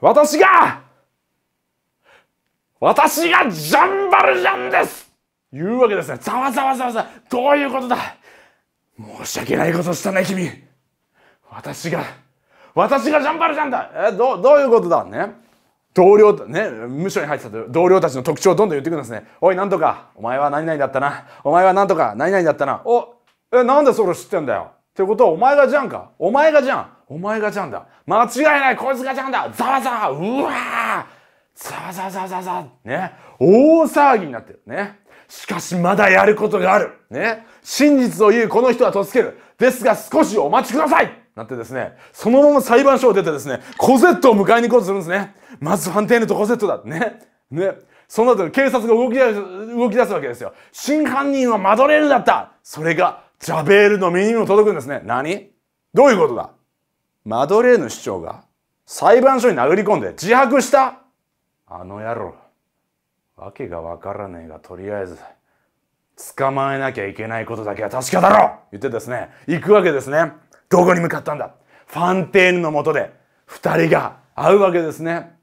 私が私がジャンバルジャンですいうわけですね。ざわざわざわざ。どういうことだ申し訳ないことしたね、君。私が、私がジャンバルジャンだえ、どう、どういうことだね。同僚、ね、無所に入ってた同僚たちの特徴をどんどん言ってくるんですね。おい、なんとか。お前は何々だったな。お前はなんとか。何々だったな。お、え、なんでそれ知ってんだよ。ってことは、お前がジャンか。お前がジャン。お前がジャンだ間違いないこいつがジャンだざわざわうわざわざわざわざわね大騒ぎになってるねしかしまだやることがあるね真実を言うこの人は助けるですが少しお待ちくださいなってですね、そのまま裁判所を出てですね、コゼットを迎えに行こうとするんですね。まずファンテーヌとコゼットだね。ね。その後、警察が動き出す、動き出すわけですよ。真犯人はマドレーヌだったそれが、ジャベールの耳にも届くんですね。何どういうことだマドレーヌ市長が裁判所に殴り込んで自白したあの野郎。わけがわからねえが、とりあえず、捕まえなきゃいけないことだけは確かだろ言ってですね、行くわけですね。どこに向かったんだファンテーヌのもとで、二人が会うわけですね。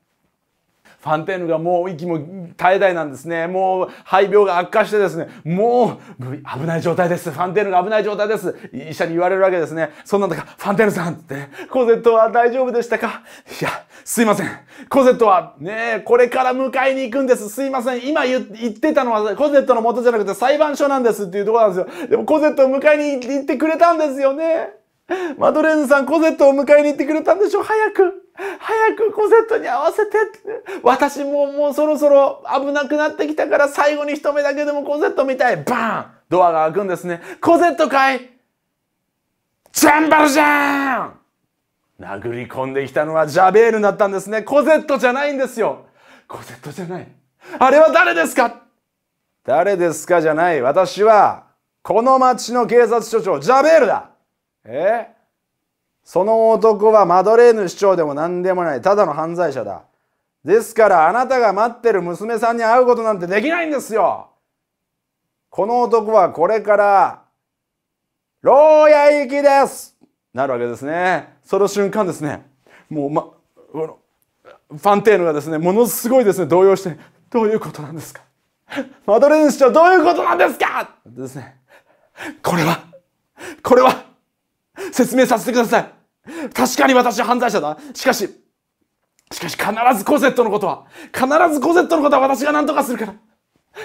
ファンテーヌがもう息も絶え絶えなんですね。もう肺病が悪化してですね、もう危ない状態です。ファンテーヌが危ない状態です。医者に言われるわけですね。そんなんだか、ファンテーヌさんって、コゼットは大丈夫でしたかいや、すいません。コゼットはね、これから迎えに行くんです。すいません。今言ってたのはコゼットの元じゃなくて裁判所なんですっていうところなんですよ。でもコゼットを迎えに行ってくれたんですよね。マドレーヌさん、コゼットを迎えに行ってくれたんでしょ早く。早くコセットに合わせて私ももうそろそろ危なくなってきたから最後に一目だけでもコセット見たいバーンドアが開くんですねコセットかいジャンバルジャン殴り込んできたのはジャベールだったんですねコゼットじゃないんですよコゼットじゃないあれは誰ですか誰ですかじゃない私はこの町の警察署長ジャベールだえその男はマドレーヌ市長でも何でもないただの犯罪者だですからあなたが待ってる娘さんに会うことなんてできないんですよこの男はこれから牢屋行きですなるわけですねその瞬間ですねもうまこのファンテーヌがですねものすごいですね動揺してどういうことなんですかマドレーヌ市長どういうことなんですかですねこれはこれは説明させてください確かに私は犯罪者だ。しかし、しかし必ずコゼットのことは、必ずコゼットのことは私が何とかするから。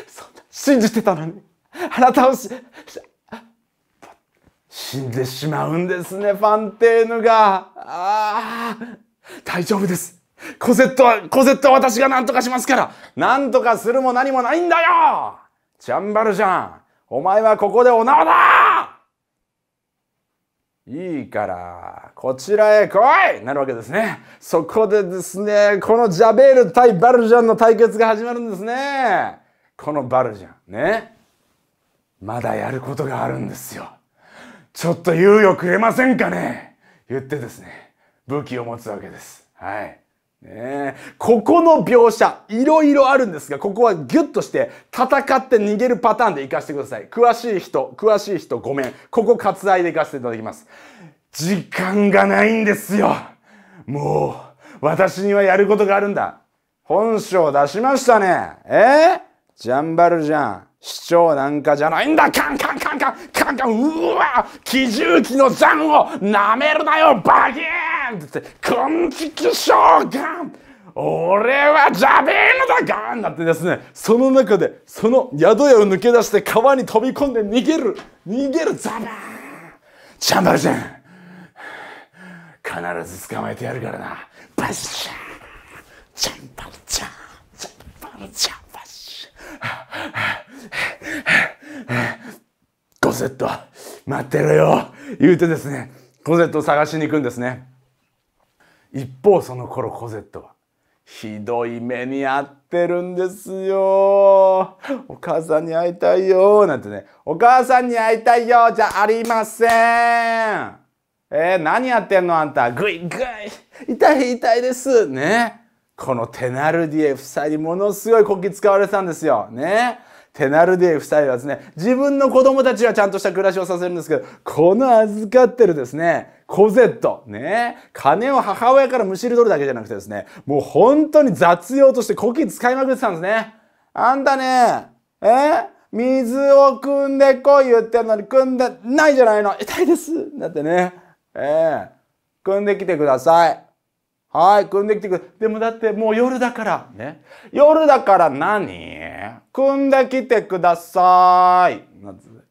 そんな、信じてたのに。あなたをし、死んでしまうんですね、ファンテーヌが。ああ、大丈夫です。コゼットは、コゼットは私が何とかしますから。何とかするも何もないんだよチャンバルジャン、お前はここでお縄だいいから、こちらへ来いなるわけですね。そこでですね、このジャベール対バルジャンの対決が始まるんですね。このバルジャン、ね。まだやることがあるんですよ。ちょっと猶予くれませんかね言ってですね、武器を持つわけです。はい。ね、ここの描写、いろいろあるんですが、ここはギュッとして、戦って逃げるパターンで活かしてください。詳しい人、詳しい人ごめん。ここ割愛で活かしていただきます。時間がないんですよ。もう、私にはやることがあるんだ。本性出しましたね。えジャンバルじゃん。市長なんかじゃないんだカンカンカンカンカンカンうわ奇獣機の残をなめるなよバギーンってこんちきガン俺はジャベーノだガンだってですねその中でその宿屋を抜け出して川に飛び込んで逃げる逃げるザバーンチャンバルジャン必ず捕まえてやるからなバッシャーチャンバルジャンチャンバルジャンバッシャーコセット、待ってろよ言うてですね、コゼットを探しに行くんですね。一方その頃コゼットは、ひどい目に遭ってるんですよ。お母さんに会いたいよなんてね、お母さんに会いたいよじゃありませんえー、何やってんのあんた。ぐいぐい。痛い痛いです。ね。このテナルディエ夫妻にものすごいこき使われてたんですよ。ね。テナルデー夫妻はですね、自分の子供たちはちゃんとした暮らしをさせるんですけど、この預かってるですね、コゼット、ね、金を母親からむしり取るだけじゃなくてですね、もう本当に雑用としてコキ使いまくってたんですね。あんたね、え水を汲んでこい言ってんのに汲んでないじゃないの。痛いです。だってね。ええー、汲んできてください。はい、組んできてくれ。でもだってもう夜だから。ね。夜だから何組んできてください。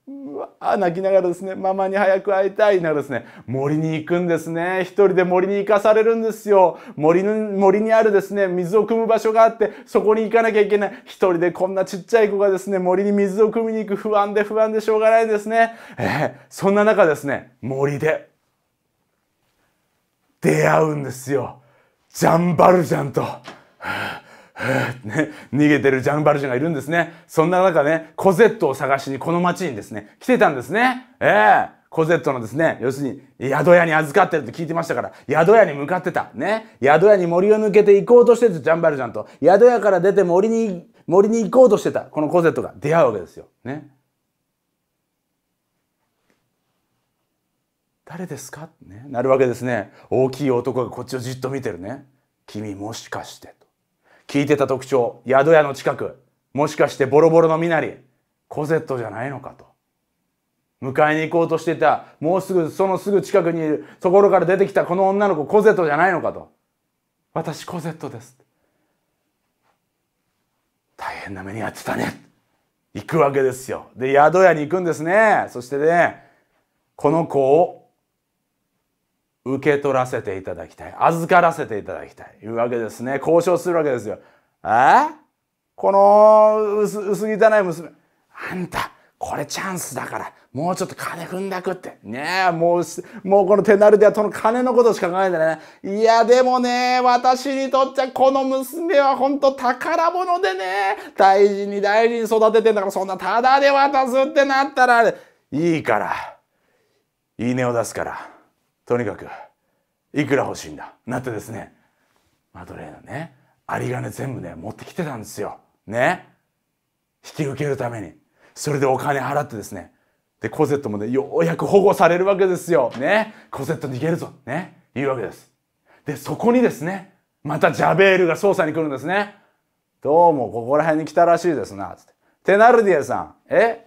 うわ泣きながらですね、ママに早く会いたいならですね、森に行くんですね。一人で森に行かされるんですよ。森の、森にあるですね、水を汲む場所があって、そこに行かなきゃいけない。一人でこんなちっちゃい子がですね、森に水を汲みに行く不安で不安でしょうがないですね。えー、そんな中ですね、森で出会うんですよ。ジャンバルジャンと、ね、逃げてるジャンバルジャンがいるんですね。そんな中ね、コゼットを探しにこの町にですね、来てたんですね。ええーコゼットのですね、要するに宿屋に預かってると聞いてましたから、宿屋に向かってた。ね。宿屋に森を抜けて行こうとしてるジャンバルジャンと。宿屋から出て森に、森に行こうとしてた。このコゼットが出会うわけですよ。ね。誰ですか?」ねなるわけですね大きい男がこっちをじっと見てるね「君もしかして」と聞いてた特徴宿屋の近くもしかしてボロボロの身なりコゼットじゃないのかと迎えに行こうとしてたもうすぐそのすぐ近くにいるところから出てきたこの女の子コゼットじゃないのかと私コゼットです大変な目に遭ってたね行くわけですよで宿屋に行くんですねそしてねこの子を受け取らせていただきたい預からせていただきたいいうわけですね交渉するわけですよえこの薄薄汚い娘あんたこれチャンスだからもうちょっと金踏んだくってねえもうもうこの手なるではその金のことしか考えないねいやでもね私にとっちゃこの娘はほんと宝物でね大事に大事に育ててんだからそんなタダで渡すってなったらいいからいいねを出すからとにかくいくら欲しいんだなってですねマドレーヌね有り金全部ね持ってきてたんですよね引き受けるためにそれでお金払ってですねでコゼットもねようやく保護されるわけですよねコゼット逃げるぞねいうわけですでそこにですねまたジャベールが捜査に来るんですねどうもここら辺に来たらしいですなつってテナルディエさんえ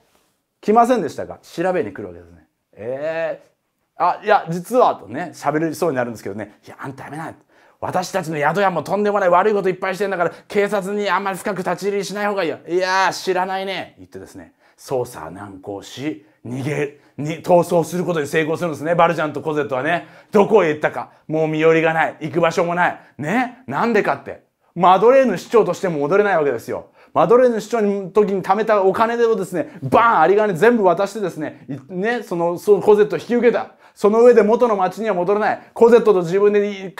来ませんでしたか調べに来るわけですねえー、あ、いや、実は、とね、喋りそうになるんですけどね、いや、あんたやめない。私たちの宿屋もとんでもない悪いこといっぱいしてんだから、警察にあんまり深く立ち入りしない方がいいよ。いや知らないね。言ってですね、捜査難航し、逃げ、に、逃走することに成功するんですね。バルジャンとコゼットはね。どこへ行ったか。もう身寄りがない。行く場所もない。ね。なんでかって。マドレーヌ市長としても戻れないわけですよ。マドレーヌ市長の時に貯めたお金をですね、バーン有り金全部渡してですね、ね、その、そのコゼット引き受けた。その上で元の町には戻らない。コゼットと自分で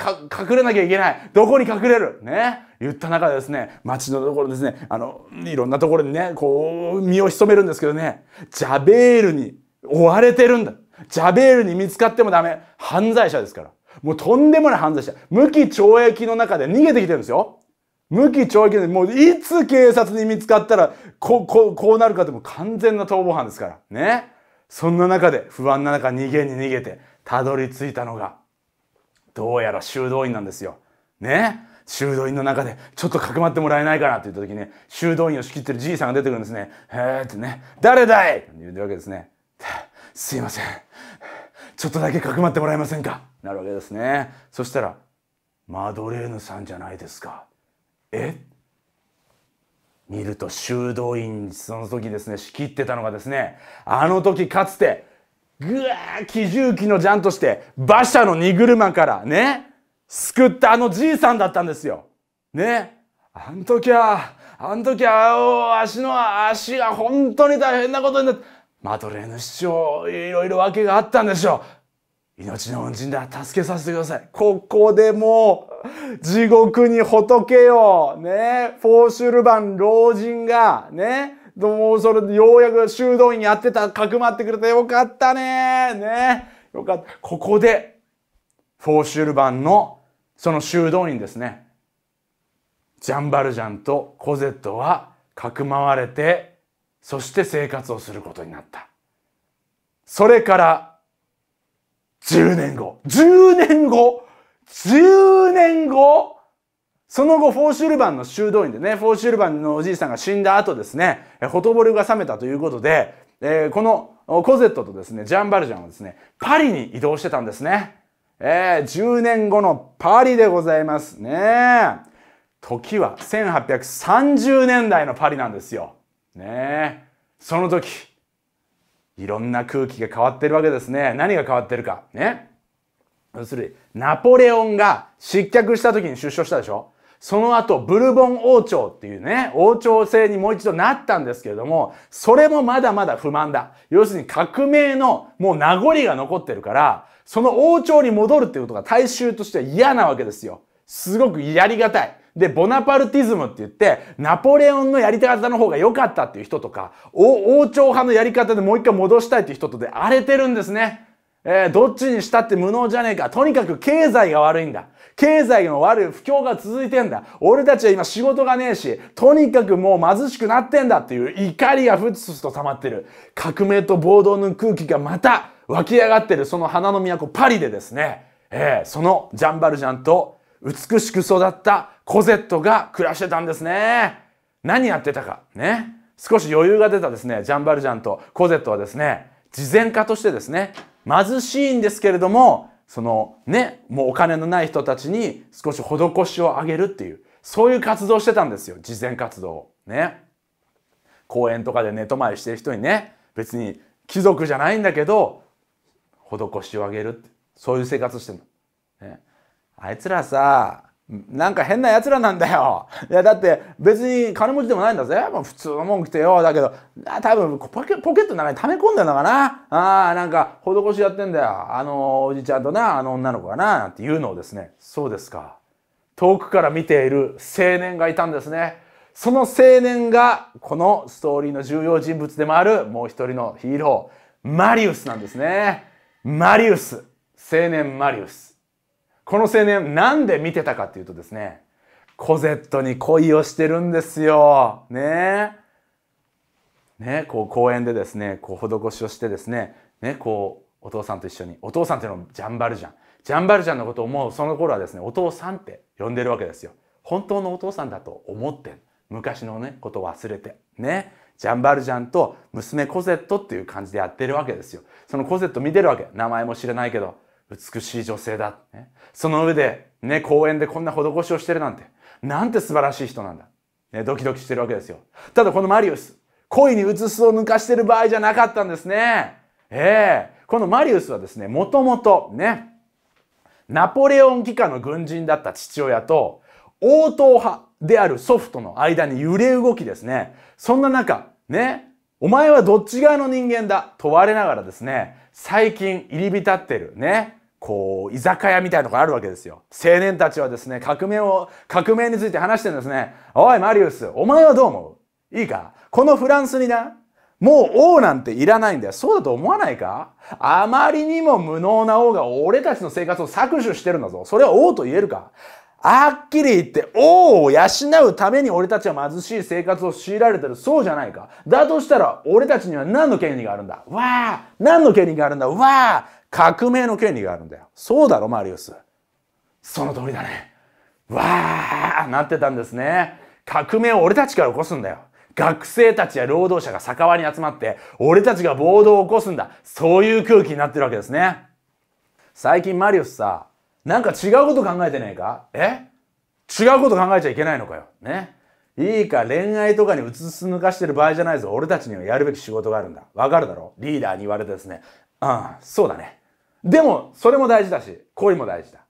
隠れなきゃいけない。どこに隠れるね。言った中でですね、町のところですね、あの、いろんなところにね、こう、身を潜めるんですけどね、ジャベールに追われてるんだ。ジャベールに見つかってもダメ。犯罪者ですから。もうとんでもない犯罪者。無期懲役の中で逃げてきてるんですよ。無期懲役で、もういつ警察に見つかったら、こう、こう、こうなるかってもう完全な逃亡犯ですから。ね。そんな中で不安な中逃げに逃げてたどり着いたのがどうやら修道院なんですよ。ね修道院の中でちょっとかくまってもらえないかなって言った時に修道院を仕切ってるじいさんが出てくるんですね。へーってね「誰だい!」って言うわけですね。すいませんちょっとだけかくまってもらえませんかなるわけですね。そしたら「マドレーヌさんじゃないですか」え見ると修道院その時ですね仕切ってたのがですねあの時かつてぐわー奇獣機のジャンとして馬車の荷車からね救ったあのじいさんだったんですよ。ね。あん時はあん時は足の足が本当に大変なことになってマドレーヌ市長いろいろ訳があったんでしょう。命の恩人だ助けさせてくださいここでもう地獄に仏よねフォーシュルバン老人がねどうもそれようやく修道院やってたかくまってくれてよかったねねよかったここでフォーシュルバンのその修道院ですねジャンバルジャンとコゼットはかくまわれてそして生活をすることになったそれから10年後。10年後 !10 年後その後、フォーシュルバンの修道院でね、フォーシュルバンのおじいさんが死んだ後ですね、ほとぼりが冷めたということで、えー、このコゼットとですね、ジャン・バルジャンはですね、パリに移動してたんですね。えー、10年後のパリでございますね。時は1830年代のパリなんですよ。ねその時、いろんな空気が変わってるわけですね。何が変わってるか。ね。要するに、ナポレオンが失脚した時に出所したでしょその後、ブルボン王朝っていうね、王朝制にもう一度なったんですけれども、それもまだまだ不満だ。要するに革命のもう名残が残ってるから、その王朝に戻るっていうことが大衆としては嫌なわけですよ。すごくやりがたい。で、ボナパルティズムって言って、ナポレオンのやり方の方が良かったっていう人とか、王朝派のやり方でもう一回戻したいっていう人とで荒れてるんですね。えー、どっちにしたって無能じゃねえか。とにかく経済が悪いんだ。経済の悪い不況が続いてんだ。俺たちは今仕事がねえし、とにかくもう貧しくなってんだっていう怒りがふつふつと溜まってる。革命と暴動の空気がまた湧き上がってるその花の都パリでですね、えー、そのジャンバルジャンと美しく育ったコゼットが暮らしてたんですね。何やってたか。ね。少し余裕が出たですね、ジャンバルジャンとコゼットはですね、慈善家としてですね、貧しいんですけれども、そのね、もうお金のない人たちに少し施しをあげるっていう、そういう活動してたんですよ、慈善活動を。ね。公園とかで寝泊まりしてる人にね、別に貴族じゃないんだけど、施しをあげるって、そういう生活してるの。ね、あいつらさ、なんか変な奴らなんだよ。いや、だって別に金持ちでもないんだぜ。もう普通のもん着てよ。だけど、多分ポケポケットの中に溜め込んでるのかな。ああ、なんか施しやってんだよ。あのおじちゃんとな、あの女の子がな、なんていうのをですね。そうですか。遠くから見ている青年がいたんですね。その青年が、このストーリーの重要人物でもある、もう一人のヒーロー、マリウスなんですね。マリウス。青年マリウス。この青年なんで見てたかっていうとですね、コゼットに恋をしてるんですよ。ねね、こう公園でですね、こう施しをしてですね、ね、こうお父さんと一緒に、お父さんっていうのはジャンバルジャン。ジャンバルジャンのことを思うその頃はですね、お父さんって呼んでるわけですよ。本当のお父さんだと思って、昔のね、ことを忘れて、ね。ジャンバルジャンと娘コゼットっていう感じでやってるわけですよ。そのコゼット見てるわけ。名前も知らないけど、美しい女性だ。ね、その上で、ね、公園でこんな施しをしてるなんて、なんて素晴らしい人なんだ。ね、ドキドキしてるわけですよ。ただこのマリウス、恋にうつすを抜かしてる場合じゃなかったんですね。ええー、このマリウスはですね、もともとね、ナポレオン機関の軍人だった父親と、応答派である祖父との間に揺れ動きですね。そんな中、ね、お前はどっち側の人間だと問われながらですね、最近入り浸ってるねこう居酒屋みたいなのがあるわけですよ青年たちはですね革命を革命について話してるんですねおいマリウスお前はどう思ういいかこのフランスになもう王なんていらないんだよ。そうだと思わないかあまりにも無能な王が俺たちの生活を搾取してるんだぞ。それは王と言えるかはっきり言って、王を養うために俺たちは貧しい生活を強いられてる。そうじゃないか。だとしたら、俺たちには何の権利があるんだわあ何の権利があるんだわあ革命の権利があるんだよ。そうだろ、マリウス。その通りだね。わあなってたんですね。革命を俺たちから起こすんだよ。学生たちや労働者が酒場に集まって、俺たちが暴動を起こすんだ。そういう空気になってるわけですね。最近マリウスさ、なんか違うこと考えてないかえ違うこと考えちゃいけないのかよ。ね。いいか、恋愛とかにうつつ抜かしてる場合じゃないぞ。俺たちにはやるべき仕事があるんだ。わかるだろリーダーに言われてですね。うん、そうだね。でも、それも大事だし、恋も大事だ。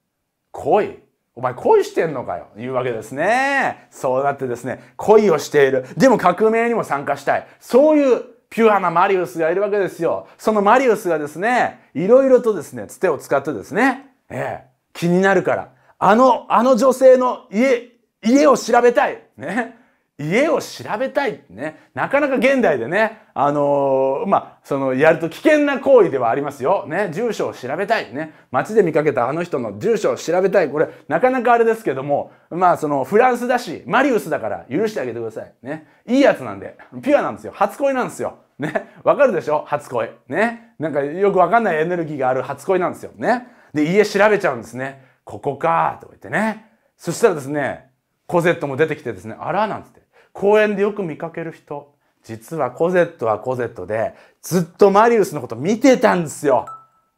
恋お前恋してんのかよいうわけですね。そうなってですね、恋をしている。でも革命にも参加したい。そういうピュアなマリウスがいるわけですよ。そのマリウスがですね、いろいろとですね、つてを使ってですね、ええ、気になるから。あの、あの女性の家、家を調べたい。ね。家を調べたいってね。なかなか現代でね、あのー、まあ、その、やると危険な行為ではありますよ。ね。住所を調べたい。ね。街で見かけたあの人の住所を調べたい。これ、なかなかあれですけども、まあ、その、フランスだし、マリウスだから許してあげてください。ね。いいやつなんで。ピュアなんですよ。初恋なんですよ。ね。わかるでしょ初恋。ね。なんか、よくわかんないエネルギーがある初恋なんですよ。ね。で、家調べちゃうんですね。ここかとか言ってね。そしたらですね、コゼットも出てきてですね、あらなんつって。公園でよく見かける人。実はコゼットはコゼットで、ずっとマリウスのこと見てたんですよ。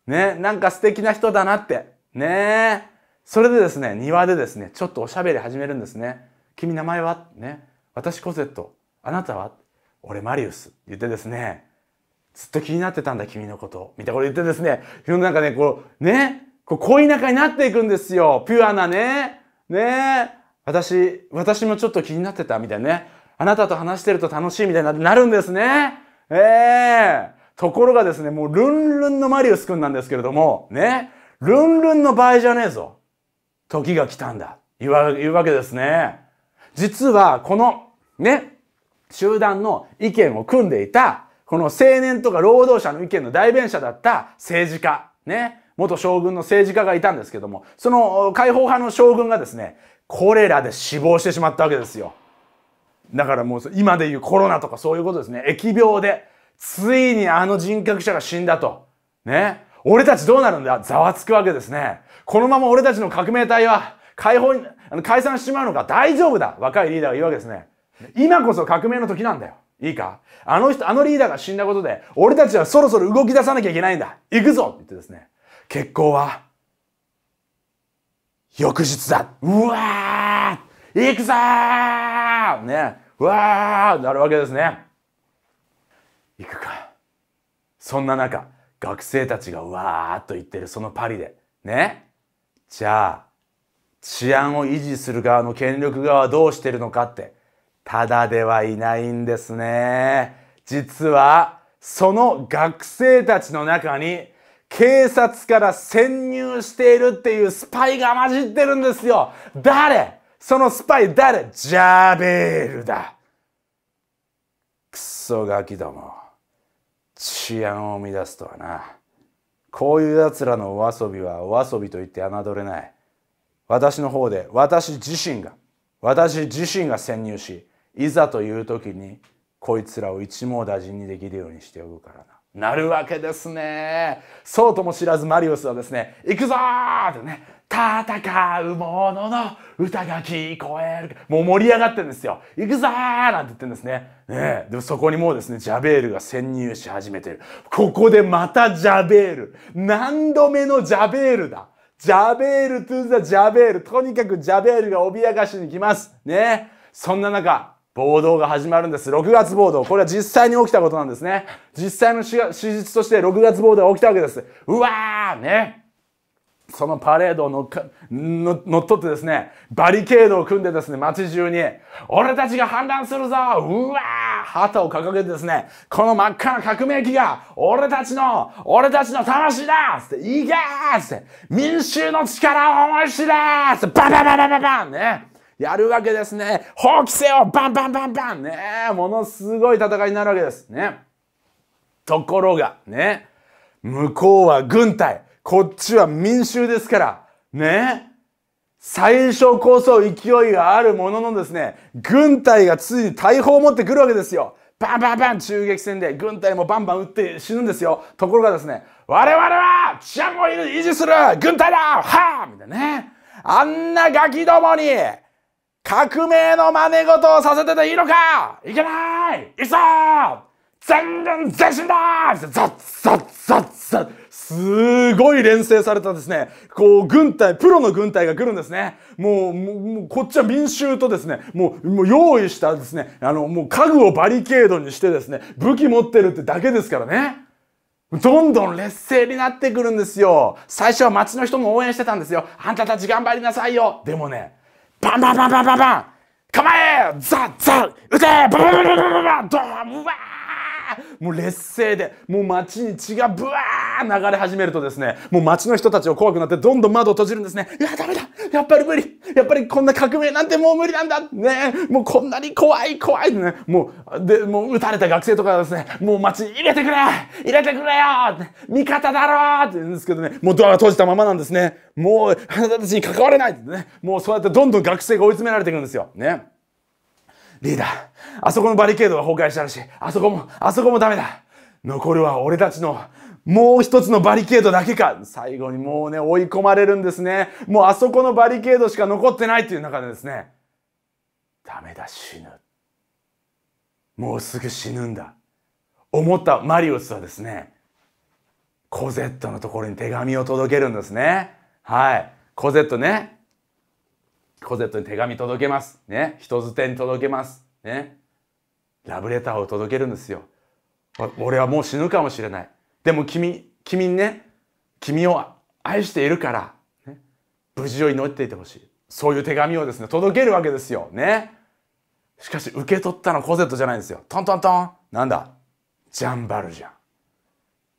ね、なんか素敵な人だなって。ねそれでですね、庭でですね、ちょっとおしゃべり始めるんですね。君名前はね、私コゼット。あなたは俺マリウス。言ってですね、ずっと気になってたんだ君のこと。みたいなこと言ってですね、なんかね、こう、ね、こう恋仲になっていくんですよ。ピュアなね。ね私、私もちょっと気になってたみたいなね。あなたと話してると楽しいみたいになるんですね。ええー、ところがですね、もうルンルンのマリウス君なんですけれども、ね。ルンルンの場合じゃねえぞ。時が来たんだ。言うわけですね。実は、この、ね、集団の意見を組んでいた、この青年とか労働者の意見の代弁者だった政治家、ね。元将軍の政治家がいたんですけども、その解放派の将軍がですね、コレラで死亡してしまったわけですよ。だからもう今でいうコロナとかそういうことですね。疫病で、ついにあの人格者が死んだと。ね。俺たちどうなるんだざわつくわけですね。このまま俺たちの革命隊は解放に、あの解散してしまうのか大丈夫だ若いリーダーが言うわけですね。今こそ革命の時なんだよ。いいかあの人、あのリーダーが死んだことで、俺たちはそろそろ動き出さなきゃいけないんだ。行くぞって言ってですね。結婚は翌日だうわー行くぞーねうわーなるわけですね行くかそんな中学生たちがわーっと言ってるそのパリでねじゃあ治安を維持する側の権力側はどうしてるのかってただではいないんですね実はその学生たちの中に警察から潜入しているっていうスパイが混じってるんですよ。誰そのスパイ誰ジャーベールだ。クソガキども。治安を乱すとはな。こういう奴らのお遊びはお遊びと言って侮れない。私の方で私自身が、私自身が潜入し、いざという時にこいつらを一網打尽にできるようにしておくからな。なるわけですね。そうとも知らずマリウスはですね、行くぞーってね、戦うものの歌が聞こえる。もう盛り上がってるんですよ。行くぞーなんて言ってるんですね。ねでもそこにもうですね、ジャベールが潜入し始めてる。ここでまたジャベール。何度目のジャベールだ。ジャベールトゥザ・ジャベール。とにかくジャベールが脅かしに来ます。ね。そんな中、暴動が始まるんです。6月暴動。これは実際に起きたことなんですね。実際の史実として6月暴動が起きたわけです。うわーね。そのパレードを乗っかの乗っ取ってですね、バリケードを組んでですね、街中に、俺たちが反乱するぞうわー旗を掲げてですね、この真っ赤な革命機が、俺たちの、俺たちの魂だつって、いけーつって、民衆の力を思い知れーつって、ババババババンね。やるわけですね。放棄せよバンバンバンバンねものすごい戦いになるわけです。ね。ところが、ね。向こうは軍隊。こっちは民衆ですから。ね。最初こそ勢いがあるもののですね、軍隊がついに大砲を持ってくるわけですよ。バンバンバン中撃戦で軍隊もバンバン撃って死ぬんですよ。ところがですね、我々は治安を維持する軍隊だはあみたいなね。あんなガキどもに革命の真似事をさせてていいのかいけないいそー全軍全進だザッザッザッザッすごい連成されたですね、こう、軍隊、プロの軍隊が来るんですね。もう、もうこっちは民衆とですね、もう、もう用意したですね、あの、もう家具をバリケードにしてですね、武器持ってるってだけですからね。どんどん劣勢になってくるんですよ。最初は町の人も応援してたんですよ。あんたたち頑張りなさいよ。でもね、バンバンバンバンバンバン構えザッザッ撃てバンバンバンバンバンバンドーンうわもう劣勢でもう街に血がブワー流れ始めるとですねもう街の人たちを怖くなってどんどん窓を閉じるんですねいやダメだやっぱり無理やっぱりこんな革命なんてもう無理なんだねもうこんなに怖い怖いねもうでもう撃たれた学生とかですねもう街に入れてくれ入れてくれよ味方だろって言うんですけどねもうドアが閉じたままなんですねもうあなたたちに関われないってねもうそうやってどんどん学生が追い詰められていくんですよねリーダー、あそこのバリケードが崩壊したらしい。あそこも、あそこもダメだ。残るは俺たちのもう一つのバリケードだけか。最後にもうね、追い込まれるんですね。もうあそこのバリケードしか残ってないっていう中でですね、ダメだ、死ぬ。もうすぐ死ぬんだ。思ったマリウスはですね、コゼットのところに手紙を届けるんですね。はい。コゼットね、コゼットに手紙届けます。ね。人づてに届けます。ね。ラブレターを届けるんですよ。俺はもう死ぬかもしれない。でも君、君ね、君を愛しているから、ね、無事を祈っていてほしい。そういう手紙をですね、届けるわけですよ。ね。しかし、受け取ったのコゼットじゃないんですよ。トントントン。なんだジャンバルジャン。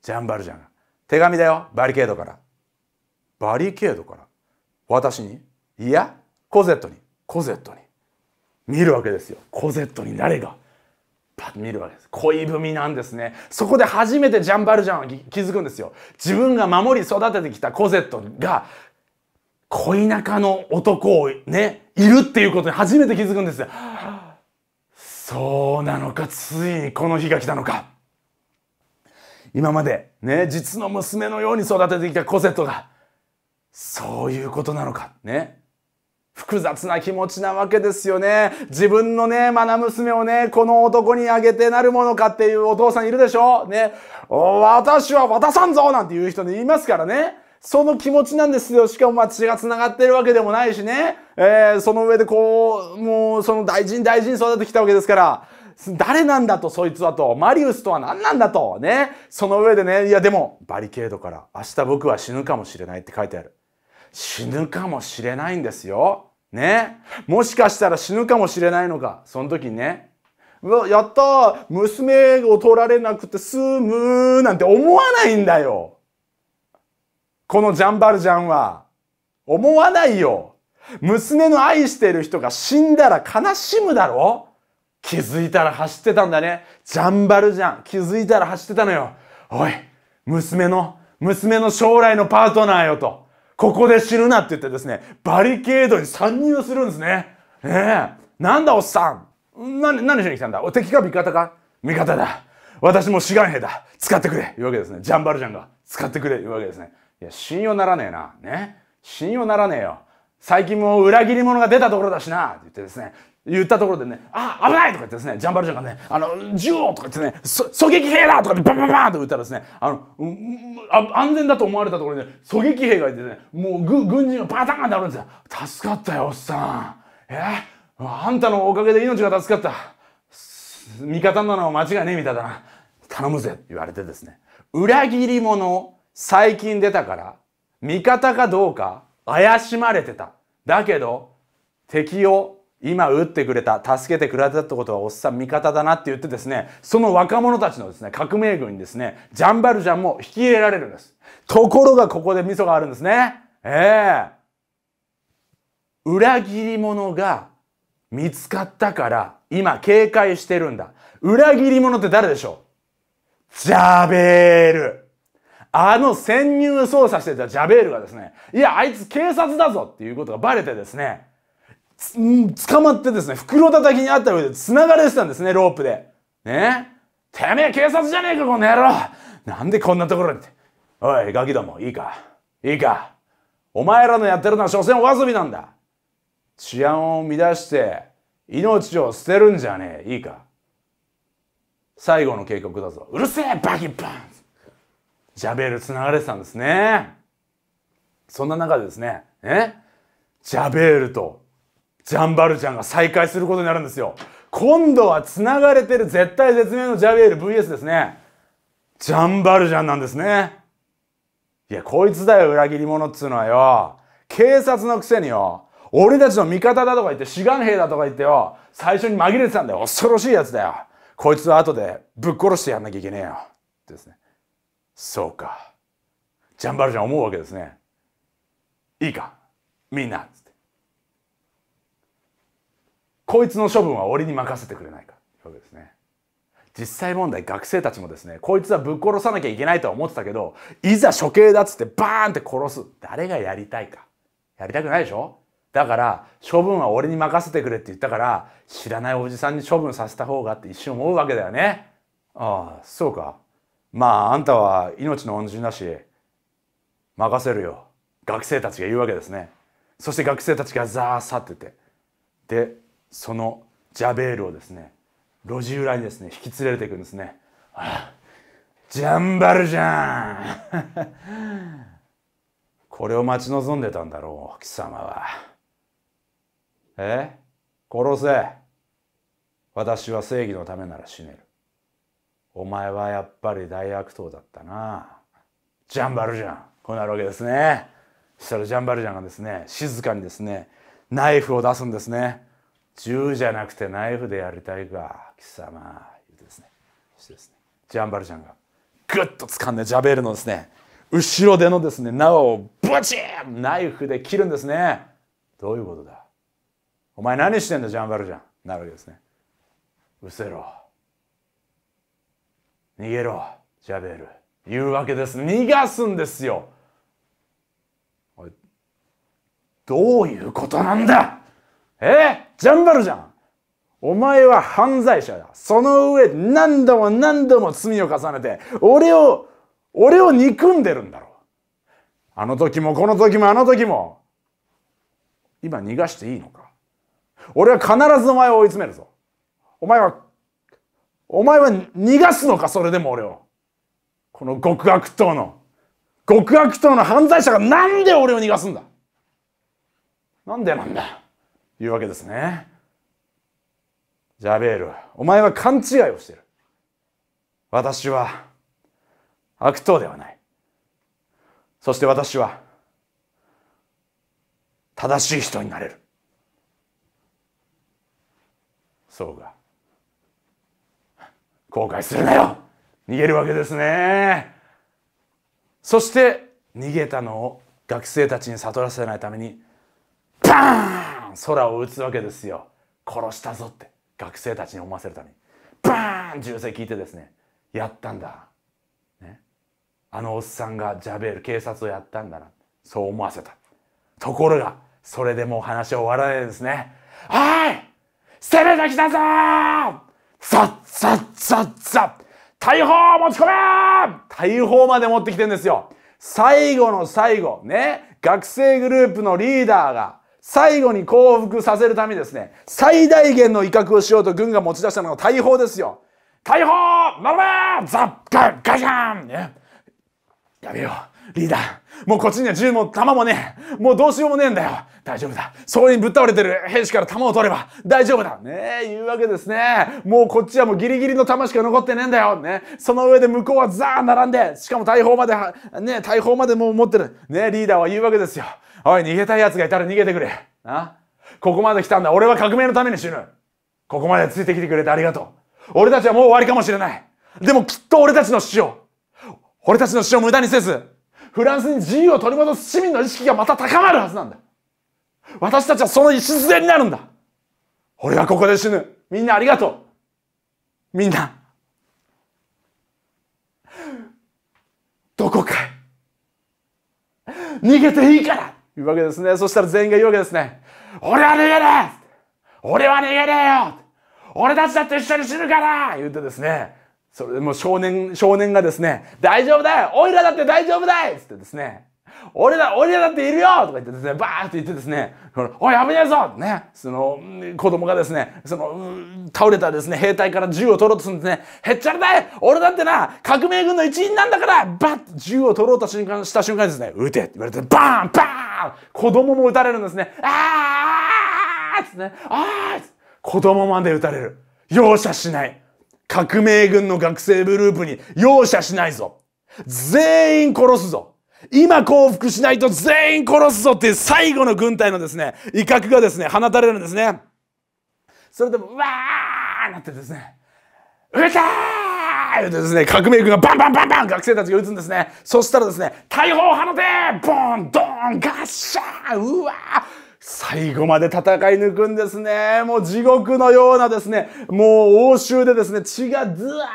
ジャンバルジャン。が。手紙だよ。バリケードから。バリケードから。私にいや、コゼットにコゼットに見るわけですよコゼットに誰がパッと見るわけです恋文なんですねそこで初めてジャン・バルジャンは気づくんですよ自分が守り育ててきたコゼットが恋仲の男をねいるっていうことに初めて気づくんですよそうなのかついにこの日が来たのか今までね実の娘のように育ててきたコゼットがそういうことなのかね複雑な気持ちなわけですよね。自分のね、まな娘をね、この男にあげてなるものかっていうお父さんいるでしょね。私は渡さんぞなんて言う人言いますからね。その気持ちなんですよ。しかもまあ血が繋がってるわけでもないしね。えー、その上でこう、もうその大事に大事に育ててきたわけですから。誰なんだと、そいつはと。マリウスとは何なんだと。ね。その上でね、いやでも、バリケードから明日僕は死ぬかもしれないって書いてある。死ぬかもしれないんですよ。ねもしかしたら死ぬかもしれないのか。その時にね。うわ、やった娘を取られなくて済むなんて思わないんだよこのジャンバルジャンは。思わないよ娘の愛してる人が死んだら悲しむだろ気づいたら走ってたんだね。ジャンバルジャン。気づいたら走ってたのよ。おい、娘の、娘の将来のパートナーよと。ここで死ぬなって言ってですね、バリケードに参入するんですね。ねえ。なんだおっさんな、何しに来たんだお敵か味方か味方だ。私も志願兵だ。使ってくれ。いうわけですね。ジャンバルジャンが。使ってくれ。いうわけですね。いや、信用ならねえな。ね。信用ならねえよ。最近も裏切り者が出たところだしな。って言ってですね、言ったところでね「あ危ない!」とか言ってですねジャンバルジャンがね「あの銃を!」とか言ってね「狙撃兵だ!」とかでバンバンバンと打ったらですねあの、うん、あ安全だと思われたところで、ね、狙撃兵がいてねもう軍軍人がパターンってあるんですよ「助かったよおっさんえあんたのおかげで命が助かった味方なのは間違いねえみたいだな頼むぜ」って言われてですね裏切り者最近出たから味方かどうか怪しまれてただけど敵を今打ってくれた助けてくれたってことはおっさん味方だなって言ってですねその若者たちのですね革命軍にですねジャンバルジャンも引き入れられるんですところがここでミソがあるんですねええー、裏切り者が見つかったから今警戒してるんだ裏切り者って誰でしょうジャベールあの潜入捜査してたジャベールがですね、いや、あいつ警察だぞっていうことがバレてですね、つ、ん、捕まってですね、袋叩きにあった上で繋がれてたんですね、ロープで。ねてめえ警察じゃねえか、この野郎なんでこんなところにって。おい、ガキども、いいか。いいか。お前らのやってるのは所詮お遊びなんだ。治安を乱して、命を捨てるんじゃねえ。いいか。最後の警告だぞ。うるせえ、バキバンジャベール繋がれてたんですね。そんな中でですね、えジャベールとジャンバルジャンが再開することになるんですよ。今度は繋がれてる絶対絶命のジャベール VS ですね。ジャンバルジャンなんですね。いや、こいつだよ、裏切り者っつうのはよ。警察のくせによ。俺たちの味方だとか言って、志願兵だとか言ってよ。最初に紛れてたんだよ。恐ろしいやつだよ。こいつは後でぶっ殺してやんなきゃいけねえよ。ですね。そうか。ジャンバルジャン思うわけですね。いいか。みんな、こいつの処分は俺に任せてくれないかそうですね。実際問題学生たちもですねこいつはぶっ殺さなきゃいけないとは思ってたけどいざ処刑だっつってバーンって殺す誰がやりたいかやりたくないでしょだから処分は俺に任せてくれって言ったから知らないおじさんに処分させた方がって一瞬思うわけだよねああそうかまああんたは命の恩人だし任せるよ学生たちが言うわけですねそして学生たちがザー去っててでそのジャベールをですね路地裏にですね引き連れていくんですねああジャンバルジャンこれを待ち望んでたんだろう貴様はえ殺せ私は正義のためなら死ねるお前はやっぱり大悪党だったなジャンバルジャンこうなるわけですねそしたらジャンバルジャンがですね静かにですねナイフを出すんですね銃じゃなくてナイフでやりたいか貴様言うてですねそしてですねジャンバルジャンがグッと掴んでジャベールのですね後ろでのですね縄をブチンナイフで切るんですねどういうことだお前何してんだジャンバルジャンなるわけですねうせろ逃げろジャベール言うわけです逃がすんですよどういうことなんだえジャンバルじゃんお前は犯罪者だ。その上、何度も何度も罪を重ねて、俺を、俺を憎んでるんだろう。あの時もこの時もあの時も。今逃がしていいのか俺は必ずお前を追い詰めるぞ。お前は、お前は逃がすのかそれでも俺を。この極悪党の、極悪党の犯罪者がなんで俺を逃がすんだなんでなんだいうわけですね。ジャベール、お前は勘違いをしている。私は悪党ではない。そして私は正しい人になれる。そうが。後悔するなよ逃げるわけですね。そして逃げたのを学生たちに悟らせないために、バーン空を撃つわけですよ殺したぞって学生たちに思わせるためにバーン銃声聞いてですねやったんだ、ね、あのおっさんがジャベール警察をやったんだなそう思わせたところがそれでもう話は終わらないですねはい攻めてきたぞさザさザさザさ大砲持ち込め大砲まで持ってきてんですよ最後の最後ね学生グループのリーダーが最後に降伏させるためにですね、最大限の威嚇をしようと軍が持ち出したのが大砲ですよ。大砲まらザッガガシャン、ね、やめよう。リーダー。もうこっちには銃も弾もねえ。もうどうしようもねえんだよ。大丈夫だ。そこにぶっ倒れてる兵士から弾を取れば大丈夫だ。ねえ、いうわけですね。もうこっちはもうギリギリの弾しか残ってねえんだよ。ね。その上で向こうはザー並んで、しかも大砲まで、ね、大砲までもう持ってる。ねリーダーは言うわけですよ。おい、逃げたい奴がいたら逃げてくれ。なここまで来たんだ。俺は革命のために死ぬ。ここまでついてきてくれてありがとう。俺たちはもう終わりかもしれない。でもきっと俺たちの死を、俺たちの死を無駄にせず、フランスに自由を取り戻す市民の意識がまた高まるはずなんだ。私たちはその礎になるんだ。俺はここで死ぬ。みんなありがとう。みんな。どこかへ。逃げていいから言うわけですね。そしたら全員が言うわけですね。俺は逃げねえ俺は逃げねえよ俺たちだって一緒に死ぬから言うてですね、それでもう少年、少年がですね、大丈夫だよおいらだって大丈夫だいつってですね、俺だ俺だっているよとか言ってですねバーって言ってですね「おい危ねえぞ!」ねその子供がですねその倒れたですね兵隊から銃を取ろうとするんですね「へっちゃらだい俺だってな革命軍の一員なんだから!」バッ銃を取ろうとした瞬間にですね「撃て!」って言われてバーンバーン子供も撃たれるんですね「あー!」っつってね「あー!」子供まで撃たれる容赦しない革命軍の学生グループに容赦しないぞ全員殺すぞ今降伏しないと全員殺すぞっていう最後の軍隊のですね威嚇がですね放たれるんですねそれでもうわーなってですね撃てー言うてですね革命軍がバンバンバンバン学生たちが撃つんですねそしたらですね大砲放てボンドンガッシャーうわー最後まで戦い抜くんですね。もう地獄のようなですね、もう応酬でですね、血がずわ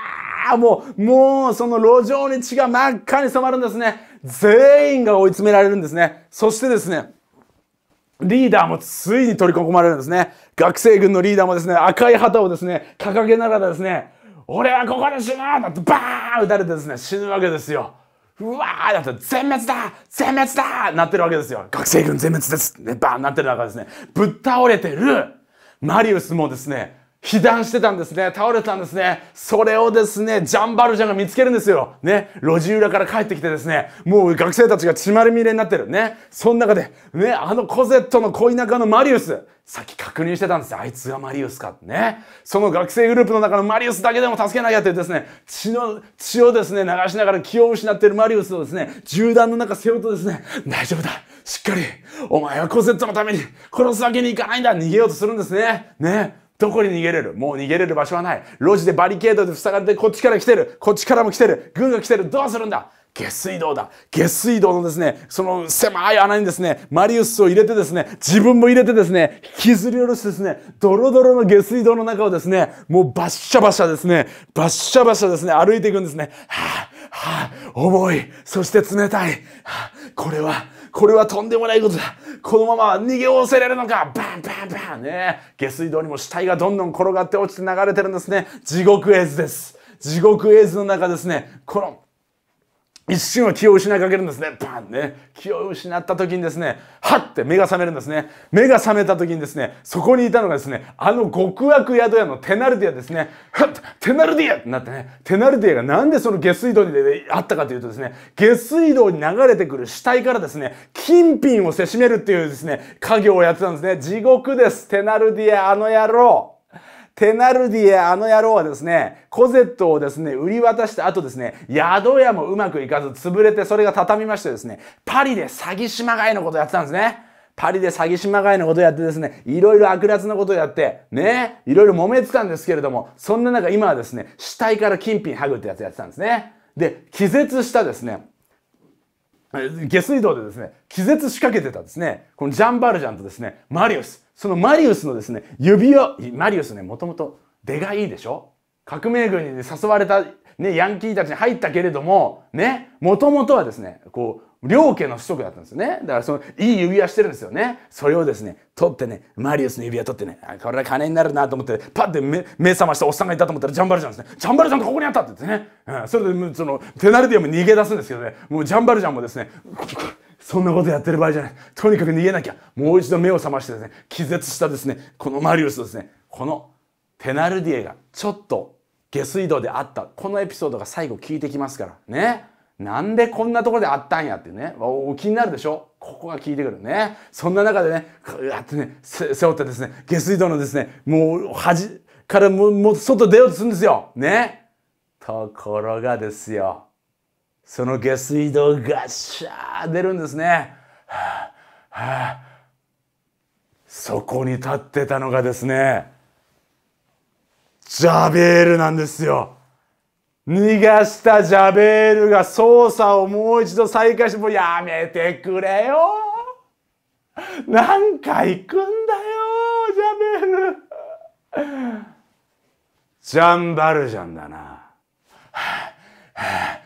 ーもう、もうその路上に血が真っ赤に染まるんですね。全員が追い詰められるんですね。そしてですね、リーダーもついに取り囲まれるんですね。学生軍のリーダーもですね、赤い旗をですね、掲げながらですね、俺はここで死ぬだってバーン撃たれてですね、死ぬわけですよ。うわーだって全滅だ全滅だなってるわけですよ。学生軍全滅ですね、バーンなってる中ですね、ぶっ倒れてるマリウスもですね、被弾してたんですね。倒れたんですね。それをですね、ジャンバルジャンが見つけるんですよ。ね。路地裏から帰ってきてですね、もう学生たちが血まみれになってる。ね。その中で、ね、あのコゼットの恋仲のマリウス。さっき確認してたんですよ。あいつがマリウスかね。その学生グループの中のマリウスだけでも助けなきゃってですね、血の、血をですね、流しながら気を失ってるマリウスをですね、銃弾の中背負うとですね、大丈夫だ。しっかり、お前はコゼットのために殺すわけにいかないんだ。逃げようとするんですね。ね。どこに逃げれるもう逃げれる場所はない。路地でバリケードで塞がれてこっちから来てる。こっちからも来てる。軍が来てる。どうするんだ下水道だ。下水道のですね、その狭い穴にですね、マリウスを入れてですね、自分も入れてですね、引きずり下ろしてですね、ドロドロの下水道の中をですね、もうバッシャバシャですね、バッシャバシャですね、歩いていくんですね。はぁ、あ、はぁ、あ、重い、そして冷たい。はあ、これは、これはとんでもないことだこのまま逃げおせれるのかバンバンバンね下水道にも死体がどんどん転がって落ちて流れてるんですね。地獄絵図です。地獄絵図の中ですね、この一瞬は気を失いかけるんですね。バンね。気を失った時にですね、はって目が覚めるんですね。目が覚めた時にですね、そこにいたのがですね、あの極悪宿屋のテナルディアですね。はっテナルディアってなってね、テナルディアがなんでその下水道にあったかというとですね、下水道に流れてくる死体からですね、金品をせしめるっていうですね、家業をやってたんですね。地獄です、テナルディア、あの野郎。テナルディエあの野郎はですね、コゼットをですね、売り渡した後ですね、宿屋もうまくいかず潰れてそれが畳みましてですね、パリで詐欺師まがいのことやってたんですね。パリで詐欺師まがいのことやってですね、いろいろ悪辣なことやって、ね、いろいろ揉めてたんですけれども、そんな中今はですね、死体から金品剥ぐってやつやってたんですね。で、気絶したですね、下水道でですね、気絶しかけてたですね、このジャンバルジャンとですね、マリウス。そのマリウスのですね、指輪、マリウスね、もともと出がいいでしょ革命軍に、ね、誘われた、ね、ヤンキーたちに入ったけれども、ね、もともとはですね、こう、両家の子息だったんですよね。だからその、いい指輪してるんですよね。それをですね、取ってね、マリウスの指輪取ってね、これは金になるなと思って、パッて目目覚ましたおっさんがいたと思ったら、ジャンバルジャンですね。ジャンバルジャンとここにあったって言ってね。うん、それで、その、ペナルティアも逃げ出すんですけどね、もうジャンバルジャンもですね、そんなことやってる場合じゃない。とにかく逃げなきゃ。もう一度目を覚ましてですね、気絶したですね、このマリウスですね、このペナルディエがちょっと下水道であった。このエピソードが最後聞いてきますから。ね。なんでこんなところであったんやってね。お気になるでしょここが聞いてくるね。そんな中でね、やってね、背負ってですね、下水道のですね、もう端からもう外出ようとするんですよ。ね。ところがですよ。その下水道がシャー出るんですね。はあはあ、そこに立ってたのがですねジャベールなんですよ。逃がしたジャベールが捜査をもう一度再開してもうやめてくれよ何回行くんだよジャベールジャンバルジャンだな。はあはあ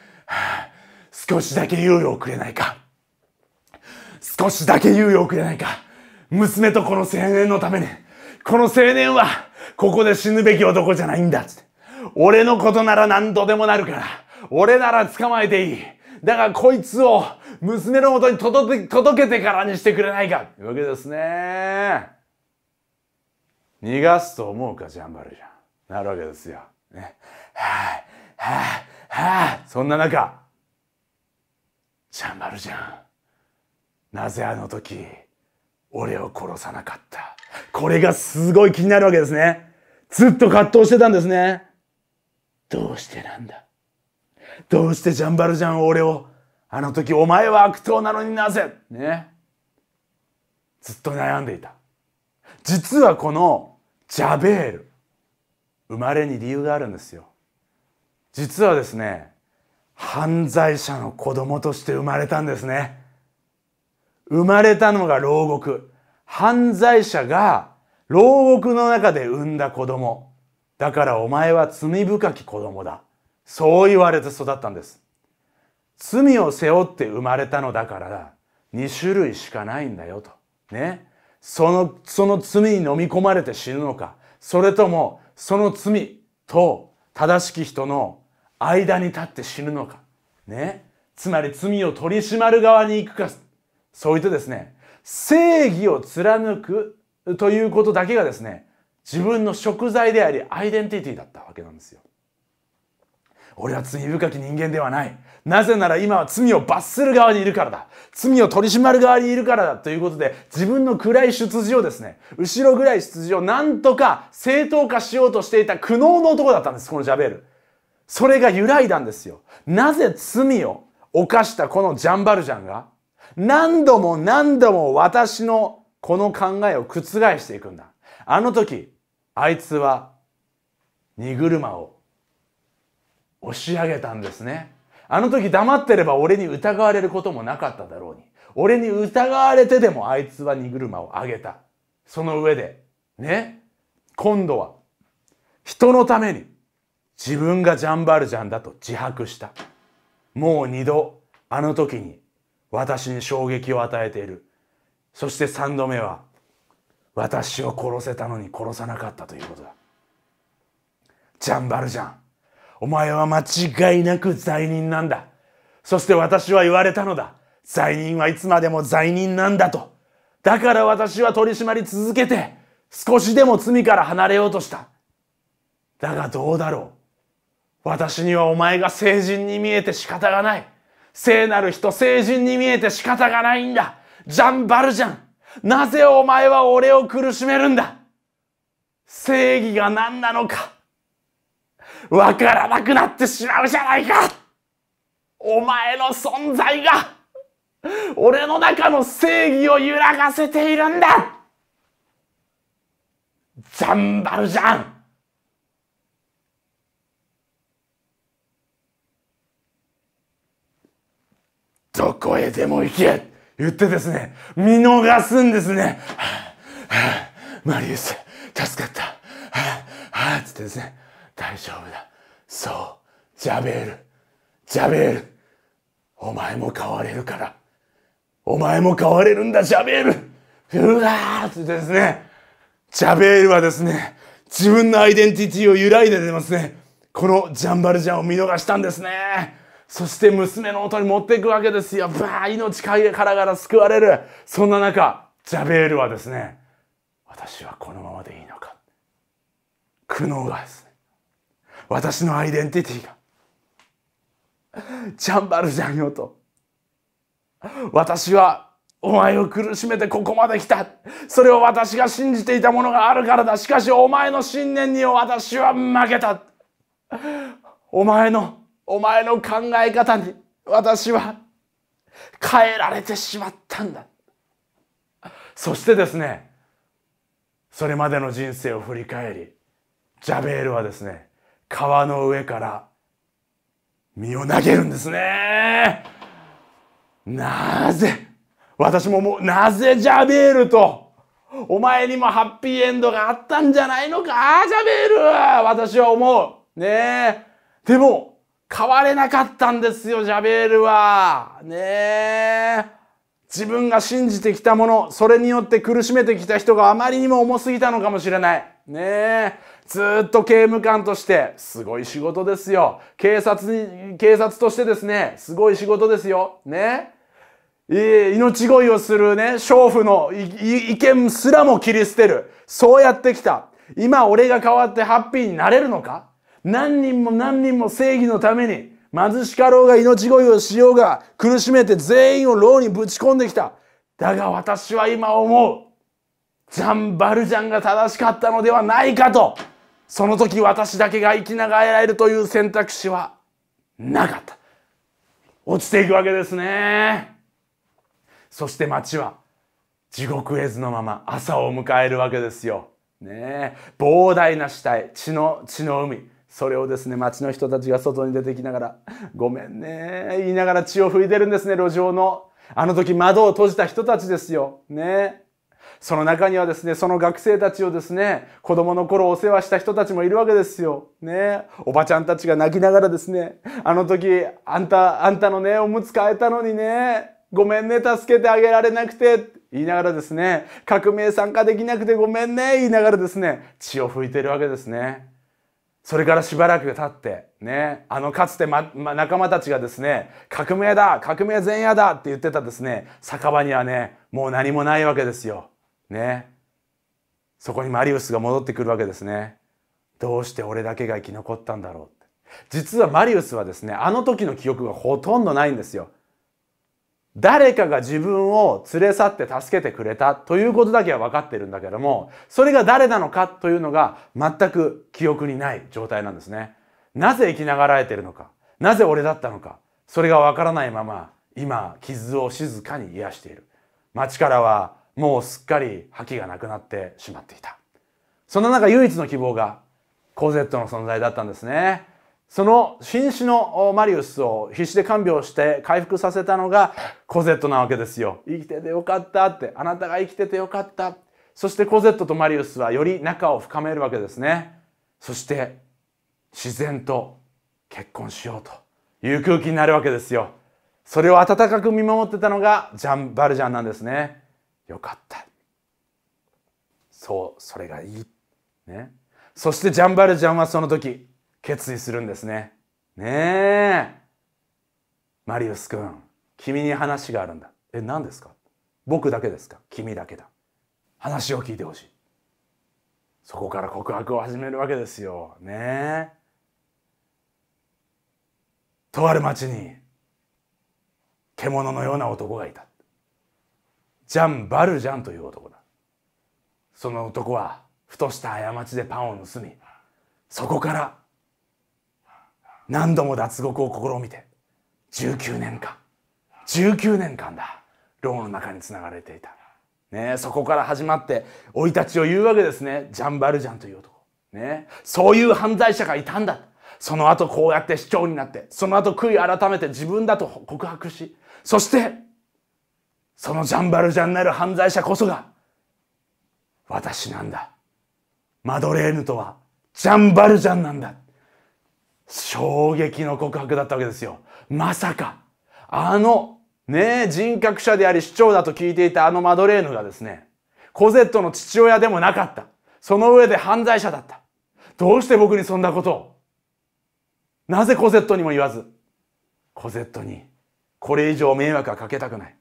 少しだけ猶予をくれないか少しだけ猶予をくれないか娘とこの青年のために、この青年は、ここで死ぬべき男じゃないんだ、っ俺のことなら何度でもなるから、俺なら捕まえていい。だがこいつを娘のもとに届け届けてからにしてくれないか。というわけですね。逃がすと思うか、ジャンバルじゃん。なるわけですよ。ね、はぁ、あ、はぁ、あ、はぁ、あ、そんな中、ジャンバルジャンなぜあの時俺を殺さなかったこれがすごい気になるわけですねずっと葛藤してたんですねどうしてなんだどうしてジャンバルジャンを俺をあの時お前は悪党なのになぜねずっと悩んでいた実はこのジャベール生まれに理由があるんですよ実はですね犯罪者の子供として生まれたんですね。生まれたのが牢獄。犯罪者が牢獄の中で産んだ子供。だからお前は罪深き子供だ。そう言われて育ったんです。罪を背負って生まれたのだから2種類しかないんだよと。ね。その、その罪に飲み込まれて死ぬのか。それとも、その罪と正しき人の間に立って死ぬのか。ね。つまり罪を取り締まる側に行くか。そういったですね、正義を貫くということだけがですね、自分の食材であり、アイデンティティだったわけなんですよ。俺は罪深き人間ではない。なぜなら今は罪を罰する側にいるからだ。罪を取り締まる側にいるからだということで、自分の暗い出自をですね、後ろ暗い出自をなんとか正当化しようとしていた苦悩の男だったんです、このジャベール。それが揺らいだんですよ。なぜ罪を犯したこのジャンバルジャンが何度も何度も私のこの考えを覆していくんだ。あの時、あいつは荷車を押し上げたんですね。あの時黙ってれば俺に疑われることもなかっただろうに。俺に疑われてでもあいつは荷車を上げた。その上で、ね、今度は人のために自分がジャンバルジャンだと自白した。もう二度、あの時に私に衝撃を与えている。そして三度目は、私を殺せたのに殺さなかったということだ。ジャンバルジャン、お前は間違いなく罪人なんだ。そして私は言われたのだ。罪人はいつまでも罪人なんだと。だから私は取り締まり続けて、少しでも罪から離れようとした。だがどうだろう。私にはお前が聖人に見えて仕方がない。聖なる人、聖人に見えて仕方がないんだ。ジャン・バルジャン。なぜお前は俺を苦しめるんだ正義が何なのか、わからなくなってしまうじゃないかお前の存在が、俺の中の正義を揺らがせているんだジャン・バルジャンどこへでも行け言ってですね、見逃すんですね。はあはあ、マリウス、助かった。はあ、はあ、つってですね、大丈夫だ。そう、ジャベール、ジャベール、お前も変われるから。お前も変われるんだ、ジャベール。うわーつってですね、ジャベールはですね、自分のアイデンティティを揺らいで出ますね。このジャンバルジャンを見逃したんですね。そして娘の音に持っていくわけですよ。ばあ、命からがら救われる。そんな中、ジャベールはですね、私はこのままでいいのか。苦悩がですね、私のアイデンティティが、ジャンバルジャンよと。私はお前を苦しめてここまで来た。それを私が信じていたものがあるからだ。しかしお前の信念に私は負けた。お前のお前の考え方に私は変えられてしまったんだそしてですねそれまでの人生を振り返りジャベールはですね川の上から身を投げるんですねなぜ私ももうなぜジャベールとお前にもハッピーエンドがあったんじゃないのかジャベール私は思うねえでも変われなかったんですよ、ジャベールは。ねえ。自分が信じてきたもの、それによって苦しめてきた人があまりにも重すぎたのかもしれない。ねえ。ずっと刑務官として、すごい仕事ですよ。警察に、警察としてですね、すごい仕事ですよ。ねえ。命乞いをするね、娼婦の意見すらも切り捨てる。そうやってきた。今俺が変わってハッピーになれるのか何人も何人も正義のために貧しかろうが命乞いをしようが苦しめて全員を牢にぶち込んできただが私は今思うジャン・バルジャンが正しかったのではないかとその時私だけが生きながらえるという選択肢はなかった落ちていくわけですねそして町は地獄絵図のまま朝を迎えるわけですよねえ膨大な死体血の血の海それをですね町の人たちが外に出てきながら「ごめんね」言いながら血を拭いてるんですね路上のあの時窓を閉じた人たちですよねその中にはですね、その学生たちをですね、子供の頃お世話した人たちもいるわけですよ。ねおばちゃんたちが泣きながらですね、あの時、あんた、あんたのね、おむつ替えたのにね、ごめんね、助けてあげられなくて、言いながらですね、革命参加できなくてごめんね、言いながらですね、血を拭いてるわけですね。それからしばらく経って、ね、あのかつて、まま、仲間たちがですね、革命だ革命前夜だって言ってたですね、酒場にはね、もう何もないわけですよ。ね。そこにマリウスが戻ってくるわけですね。どうして俺だけが生き残ったんだろうって。実はマリウスはですね、あの時の記憶がほとんどないんですよ。誰かが自分を連れ去って助けてくれたということだけは分かってるんだけども、それが誰なのかというのが全く記憶にない状態なんですね。なぜ生きながらえてるのか、なぜ俺だったのか、それが分からないまま、今、傷を静かに癒している。町からはもうすっかり覇気がなくなってしまっていた。そんな中唯一の希望がコゼットの存在だったんですね。その瀕死のマリウスを必死で看病して回復させたのがコゼットなわけですよ。生きててよかったって、あなたが生きててよかった。そしてコゼットとマリウスはより仲を深めるわけですね。そして自然と結婚しようという空気になるわけですよ。それを温かく見守ってたのがジャン・バルジャンなんですね。よかった。そう、それがいい。ね。そしてジャン・バルジャンはその時決意するんですね。ねえ。マリウス君、君に話があるんだ。え、何ですか僕だけですか君だけだ。話を聞いてほしい。そこから告白を始めるわけですよ。ねえ。とある町に、獣のような男がいた。ジャン・バルジャンという男だ。その男は、ふとした過ちでパンを盗み、そこから何度も脱獄を試みて19年間19年間だ牢の中につながれていた、ね、そこから始まって生い立ちを言うわけですねジャン・バルジャンという男、ね、そういう犯罪者がいたんだその後こうやって市長になってその後悔い改めて自分だと告白しそしてそのジャン・バルジャンなる犯罪者こそが私なんだマドレーヌとはジャン・バルジャンなんだ衝撃の告白だったわけですよ。まさか、あの、ね、人格者であり市長だと聞いていたあのマドレーヌがですね、コゼットの父親でもなかった。その上で犯罪者だった。どうして僕にそんなことをなぜコゼットにも言わずコゼットにこれ以上迷惑はかけたくない。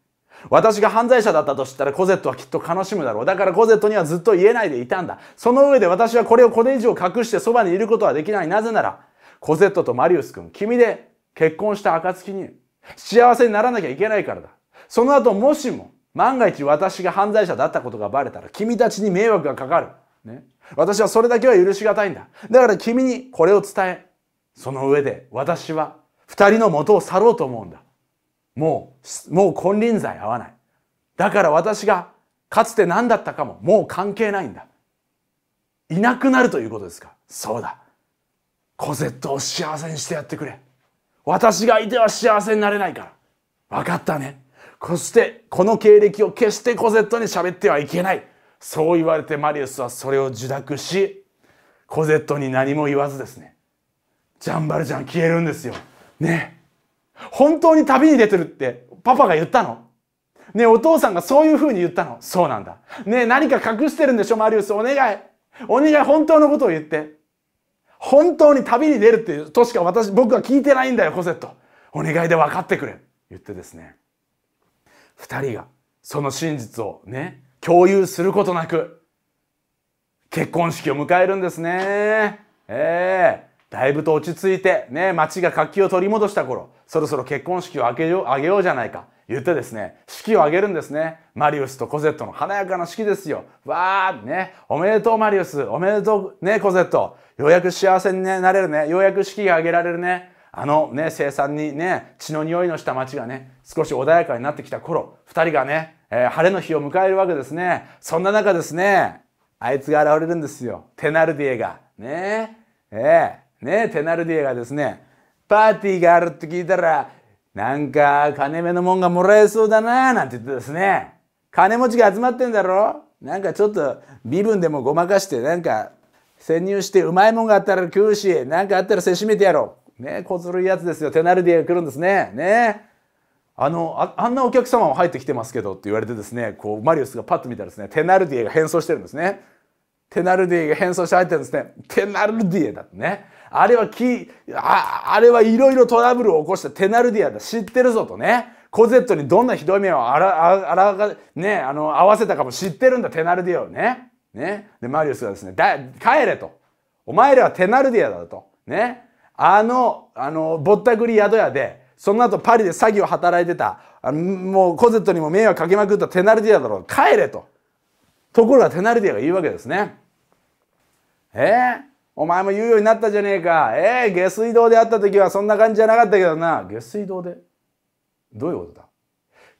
私が犯罪者だったと知ったらコゼットはきっと悲しむだろう。だからコゼットにはずっと言えないでいたんだ。その上で私はこれをこれ以上隠してそばにいることはできない。なぜならコゼットとマリウス君、君で結婚した暁に幸せにならなきゃいけないからだ。その後もしも万が一私が犯罪者だったことがバレたら君たちに迷惑がかかる。ね。私はそれだけは許し難いんだ。だから君にこれを伝え。その上で私は二人の元を去ろうと思うんだ。もう、もう金輪際合わない。だから私がかつて何だったかももう関係ないんだ。いなくなるということですか。そうだ。コゼットを幸せにしてやってくれ私がいては幸せになれないから分かったねそしてこの経歴を決してコゼットに喋ってはいけないそう言われてマリウスはそれを受諾しコゼットに何も言わずですねジャンバルジャン消えるんですよね本当に旅に出てるってパパが言ったのねお父さんがそういう風に言ったのそうなんだね何か隠してるんでしょマリウスお願いお願い本当のことを言って本当に旅に出るっていうとしか私僕は聞いてないんだよコセットお願いで分かってくれ言ってですね2人がその真実をね共有することなく結婚式を迎えるんですねええー、だいぶと落ち着いてね街が活気を取り戻した頃そろそろ結婚式をあげようあげようじゃないか言ってですね式をあげるんですねマリウスとコゼットの華やかな式ですよわーねおめでとうマリウスおめでとうねコゼットようやく幸せに、なれるねようやく式が挙げられるねあのね生産にね血の匂いのした町がね少し穏やかになってきた頃二人がね、えー、晴れの日を迎えるわけですねそんな中ですねあいつが現れるんですよテナルディエがねええねテナルディエがですねパーティーがあるって聞いたらなんか金目のもんがもらえそうだななんて言ってですね金持ちが集まってんだろなんかちょっと身分でもごまかしてなんか潜入してうまいもんがあったら食うしなんかあったらせしめてやろうねこずるいやつですよ手ナルディが来るんですねねあのあんなお客様も入ってきてますけどって言われてですねこうマリウスがパッと見たらですねテナルディエが変装してるんですねテナルディエが変装して入ってるんですねテナルディエだってねあれはきああれはいろいろトラブルを起こしたテナルディエだ知ってるぞとねコゼットにどんなひどい目をあらあらねあの合わせたかも知ってるんだテナルディエをねね。で、マリウスがですね、だ帰れと。お前らはテナルディアだと。ね。あの、あの、ぼったくり宿屋で、その後パリで詐欺を働いてた、あのもうコゼットにも迷惑かけまくったテナルディアだろう。帰れと。ところがテナルディアが言うわけですね。えー、お前も言うようになったじゃねえか。えー、下水道で会った時はそんな感じじゃなかったけどな。下水道でどういうことだ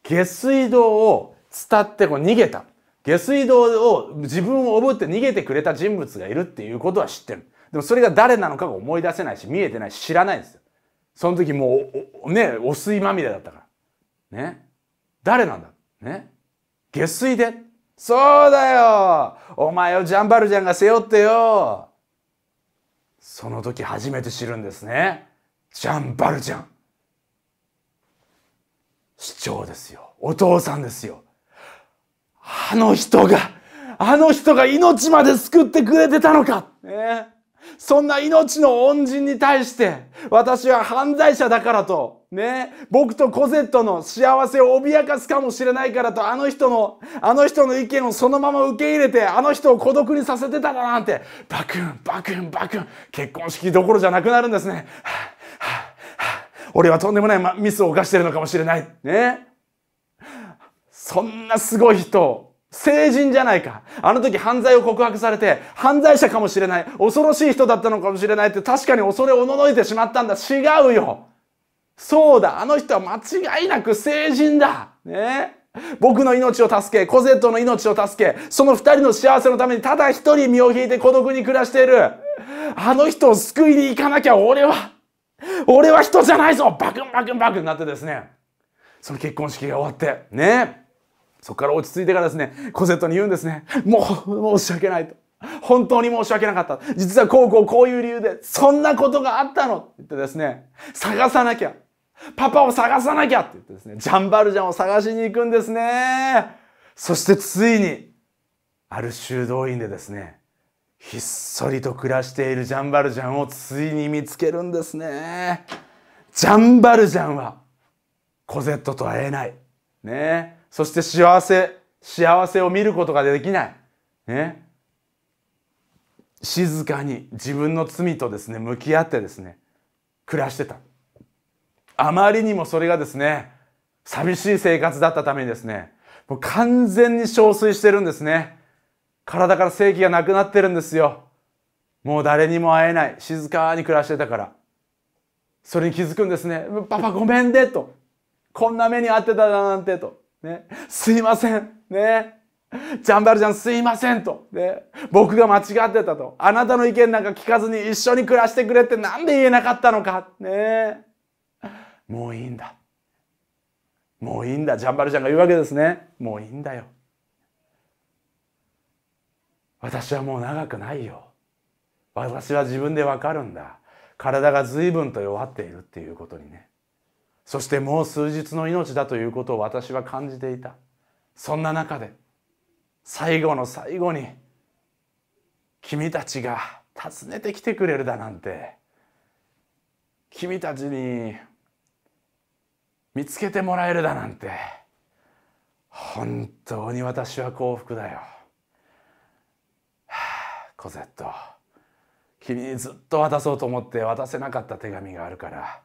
下水道を伝ってこう逃げた。下水道を自分をおぶって逃げてくれた人物がいるっていうことは知ってる。でもそれが誰なのかが思い出せないし、見えてないし、知らないんですよ。その時もう、ね、お水まみれだったから。ね。誰なんだね。下水で。そうだよお前をジャンバルジャンが背負ってよその時初めて知るんですね。ジャンバルジャン。市長ですよ。お父さんですよ。あの人が、あの人が命まで救ってくれてたのか。ね、そんな命の恩人に対して、私は犯罪者だからと、ね、僕とコゼットの幸せを脅かすかもしれないからと、あの人の、あの人の意見をそのまま受け入れて、あの人を孤独にさせてただなんて、バクン、バクン、バクン、結婚式どころじゃなくなるんですね。はあはあ俺はとんでもないミスを犯してるのかもしれない。ね。そんなすごい人、成人じゃないか。あの時犯罪を告白されて、犯罪者かもしれない。恐ろしい人だったのかもしれないって確かに恐れおののいてしまったんだ。違うよ。そうだ。あの人は間違いなく成人だ。ね僕の命を助け、コゼットの命を助け、その二人の幸せのためにただ一人身を引いて孤独に暮らしている。あの人を救いに行かなきゃ俺は、俺は人じゃないぞバクンバクンバクンなってですね。その結婚式が終わって、ね。そこから落ち着いてからですね、コセットに言うんですね。もう、申し訳ないと。本当に申し訳なかった。実はこうこうこういう理由で、そんなことがあったのって言ってですね、探さなきゃ。パパを探さなきゃって言ってですね、ジャンバルジャンを探しに行くんですね。そしてついに、ある修道院でですね、ひっそりと暮らしているジャンバルジャンをついに見つけるんですね。ジャンバルジャンは、コゼットとは会えない。ねそして幸せ、幸せを見ることができない。ね。静かに自分の罪とですね、向き合ってですね、暮らしてた。あまりにもそれがですね、寂しい生活だったためにですね、もう完全に憔悴してるんですね。体から正気がなくなってるんですよ。もう誰にも会えない。静かに暮らしてたから。それに気づくんですね。パパごめんでと。こんな目に遭ってただなんてと。ね、すいません。ね。ジャンバルジャンすいませんと。ね。僕が間違ってたと。あなたの意見なんか聞かずに一緒に暮らしてくれって何で言えなかったのか。ね。もういいんだ。もういいんだ。ジャンバルジャンが言うわけですね。もういいんだよ。私はもう長くないよ。私は自分でわかるんだ。体が随分と弱っているっていうことにね。そしてもう数日の命だということを私は感じていたそんな中で最後の最後に君たちが訪ねてきてくれるだなんて君たちに見つけてもらえるだなんて本当に私は幸福だよ。はあ、コゼット君にずっと渡そうと思って渡せなかった手紙があるから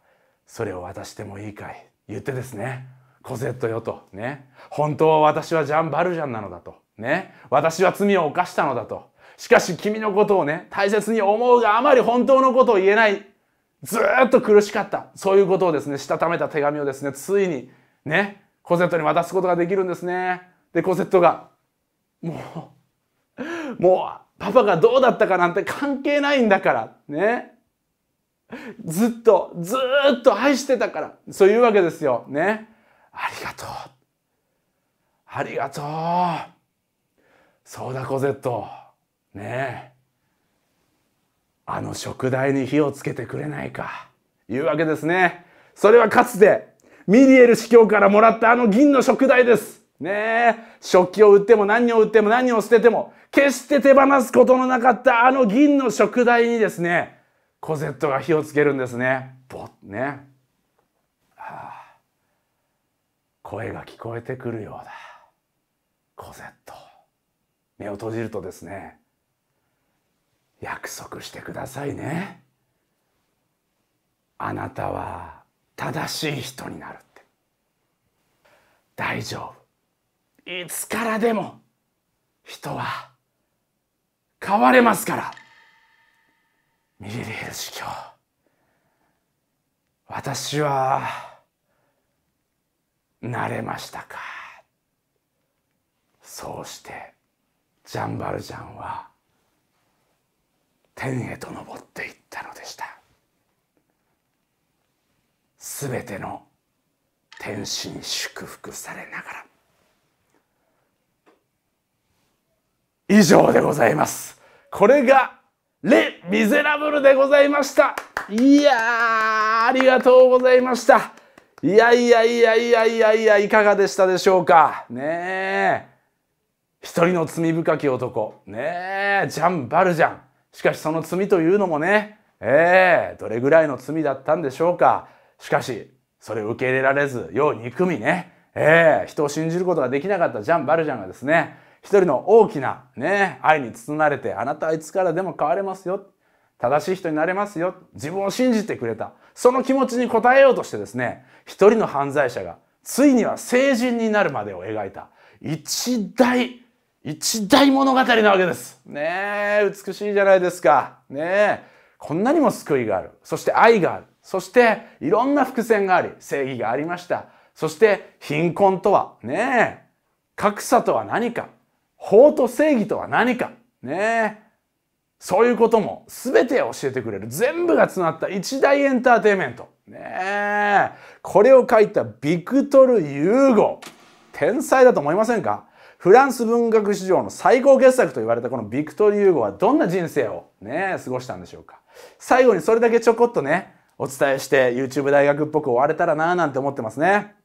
それを渡してもいいかい言ってですねコゼットよとね本当は私はジャン・バルジャンなのだとね私は罪を犯したのだとしかし君のことをね大切に思うがあまり本当のことを言えないずっと苦しかったそういうことをですねしたためた手紙をですねついにねコゼットに渡すことができるんですねでコゼットがもうもうパパがどうだったかなんて関係ないんだからね ずっと、ずっと愛してたから。そういうわけですよ。ね。ありがとう。ありがとう。そうだ、コゼット。ねえ。あの食台に火をつけてくれないか。いうわけですね。それはかつて、ミリエル司教からもらったあの銀の食台です。ねえ。食器を売っても何を売っても何を捨てても、決して手放すことのなかったあの銀の食台にですね、コゼットが火をつけるんですね。ぼね、はあ。声が聞こえてくるようだ。コゼット。目を閉じるとですね、約束してくださいね。あなたは正しい人になるって。大丈夫。いつからでも人は変われますから。ミリリル司教私は慣れましたかそうしてジャンバルジャンは天へと昇っていったのでしたすべての天使に祝福されながら以上でございますこれがレ・ミゼラブルでございましたいやありがとうございましたいやいやいやいやいやいやいかがでしたでしょうかねえ一人の罪深き男ねえジャン・バルジャンしかしその罪というのもねええー、どれぐらいの罪だったんでしょうかしかしそれを受け入れられず世を憎みねええー、人を信じることができなかったジャン・バルジャンがですね一人の大きなね、愛に包まれて、あなたはいつからでも変われますよ。正しい人になれますよ。自分を信じてくれた。その気持ちに応えようとしてですね、一人の犯罪者が、ついには成人になるまでを描いた、一大、一大物語なわけです。ねえ、美しいじゃないですか。ねえ、こんなにも救いがある。そして愛がある。そして、いろんな伏線があり、正義がありました。そして、貧困とは、ねえ、格差とは何か。法と正義とは何か。ねそういうことも全て教えてくれる。全部が詰まった一大エンターテイメント。ねこれを書いたビクトル・ユーゴ。天才だと思いませんかフランス文学史上の最高傑作と言われたこのビクトル・ユーゴはどんな人生をね、過ごしたんでしょうか。最後にそれだけちょこっとね、お伝えして YouTube 大学っぽく終われたらなぁなんて思ってますね。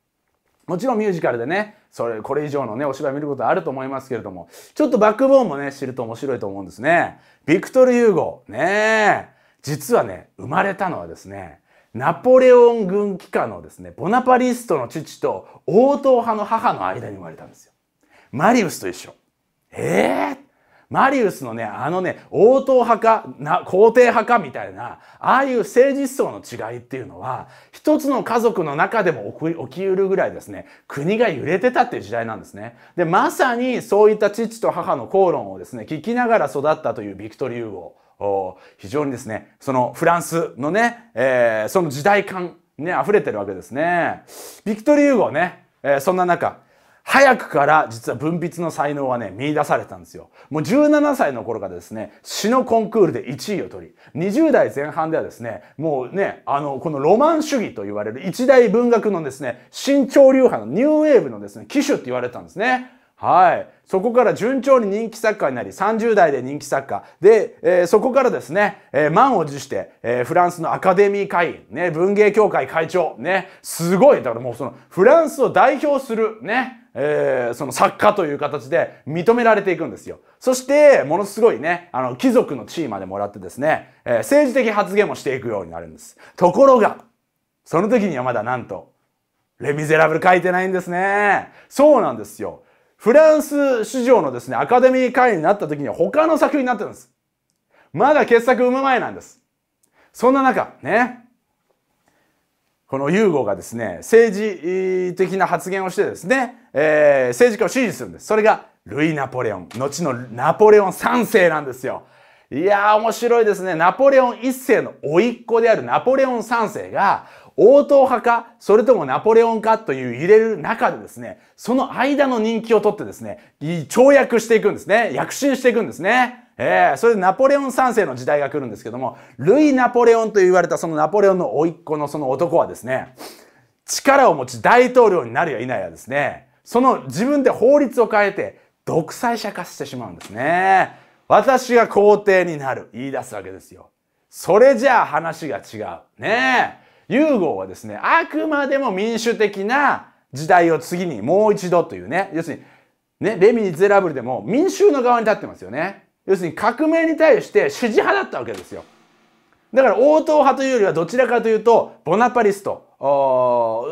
もちろんミュージカルでね、それ、これ以上のね、お芝居見ることあると思いますけれども、ちょっとバックボーンもね、知ると面白いと思うんですね。ビクトル・ユーゴ、ねえ、実はね、生まれたのはですね、ナポレオン軍機関のですね、ボナパリストの父と王党派の母の間に生まれたんですよ。マリウスと一緒。えーマリウスのね、あのね、王党派か、な皇帝派かみたいな、ああいう政治思想の違いっていうのは、一つの家族の中でも起きうるぐらいですね、国が揺れてたっていう時代なんですね。で、まさにそういった父と母の口論をですね、聞きながら育ったというビクトリー・ユーゴー。非常にですね、そのフランスのね、えー、その時代感、ね、溢れてるわけですね。ビクトリー・ユーゴーね、えー、そんな中、早くから実は文筆の才能はね、見出されたんですよ。もう17歳の頃からですね、詩のコンクールで1位を取り、20代前半ではですね、もうね、あの、このロマン主義と言われる一大文学のですね、新潮流派のニューウェーブのですね、機種って言われたんですね。はい。そこから順調に人気作家になり、30代で人気作家。で、えー、そこからですね、えー、満を持して、えー、フランスのアカデミー会員、ね、文芸協会会長、ね、すごい、だからもうその、フランスを代表する、ね、えー、その作家という形で認められていくんですよ。そして、ものすごいね、あの、貴族の地位までもらってですね、えー、政治的発言もしていくようになるんです。ところが、その時にはまだなんと、レ・ミゼラブル書いてないんですね。そうなんですよ。フランス史上のですね、アカデミー会員になった時には他の作品になってるんです。まだ傑作生む前なんです。そんな中、ね、このユーゴがですね、政治的な発言をしてですね、えー、政治家を支持するんです。それがルイ・ナポレオン、後のナポレオン3世なんですよ。いやー面白いですね。ナポレオン1世の甥っ子であるナポレオン3世が王党派か、それともナポレオンかという揺れる中でですね、その間の人気を取ってですね、跳躍していくんですね。躍進していくんですね。えー、それでナポレオン三世の時代が来るんですけども、ルイ・ナポレオンと言われたそのナポレオンの甥っ子のその男はですね、力を持ち大統領になるや否やですね、その自分で法律を変えて独裁者化してしまうんですね。私が皇帝になる。言い出すわけですよ。それじゃあ話が違う。ねえ。ユーゴーはですね、あくまでも民主的な時代を次にもう一度というね、要するに、ね、レミ・ニゼラブルでも民衆の側に立ってますよね。要するに革命に対して支持派だったわけですよ。だから応答派というよりはどちらかというと、ボナパリスト、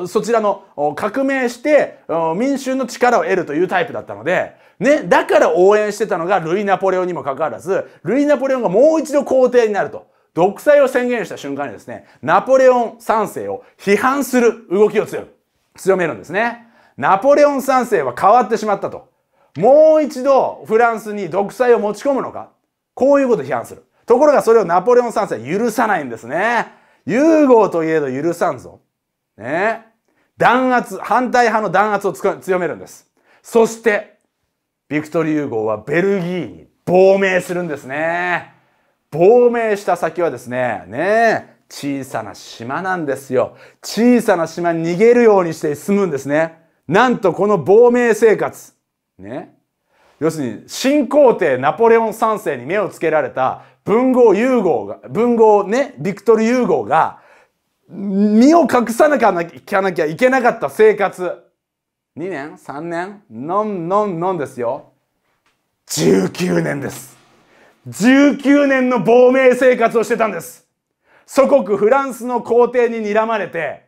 そちらの革命して民衆の力を得るというタイプだったので、ね、だから応援してたのがルイ・ナポレオンにもかかわらず、ルイ・ナポレオンがもう一度皇帝になると。独裁を宣言した瞬間にですね、ナポレオン3世を批判する動きを強強めるんですね。ナポレオン3世は変わってしまったと。もう一度フランスに独裁を持ち込むのか。こういうことを批判する。ところがそれをナポレオン3世は許さないんですね。融合といえど許さんぞ。ね。弾圧、反対派の弾圧を強めるんです。そして、ビクトリー・融ーはベルギーに亡命するんですね。亡命した先はですね、ね小さな島なんですよ。小さな島に逃げるようにして住むんですね。なんとこの亡命生活、ね。要するに、新皇帝ナポレオン3世に目をつけられた文豪融合が、文豪ね、ビクトル融合が、身を隠さなきゃなきゃいけなかった生活。2年 ?3 年のんのんのんですよ。19年です。19年の亡命生活をしてたんです。祖国フランスの皇帝に睨まれて、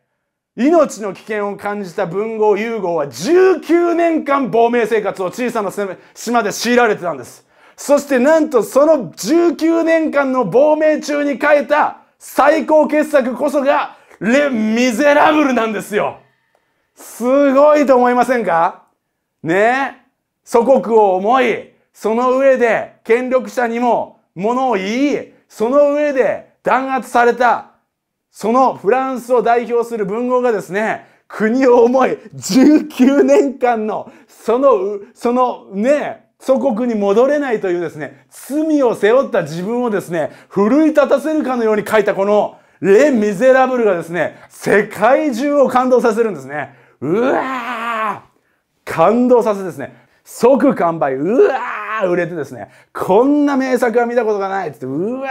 命の危険を感じた文豪融合は19年間亡命生活を小さな島で強いられてたんです。そしてなんとその19年間の亡命中に書いた最高傑作こそがレ・ミゼラブルなんですよ。すごいと思いませんかねえ。祖国を思い、その上で権力者にも物を言い、その上で弾圧された、そのフランスを代表する文豪がですね、国を思い19年間のその、そのね、祖国に戻れないというですね、罪を背負った自分をですね、奮い立たせるかのように書いたこのレ・ミゼラブルがですね、世界中を感動させるんですね。うわー感動させですね。即完売。うわーー売れてですね、こんな名作は見たことがないってって、うわ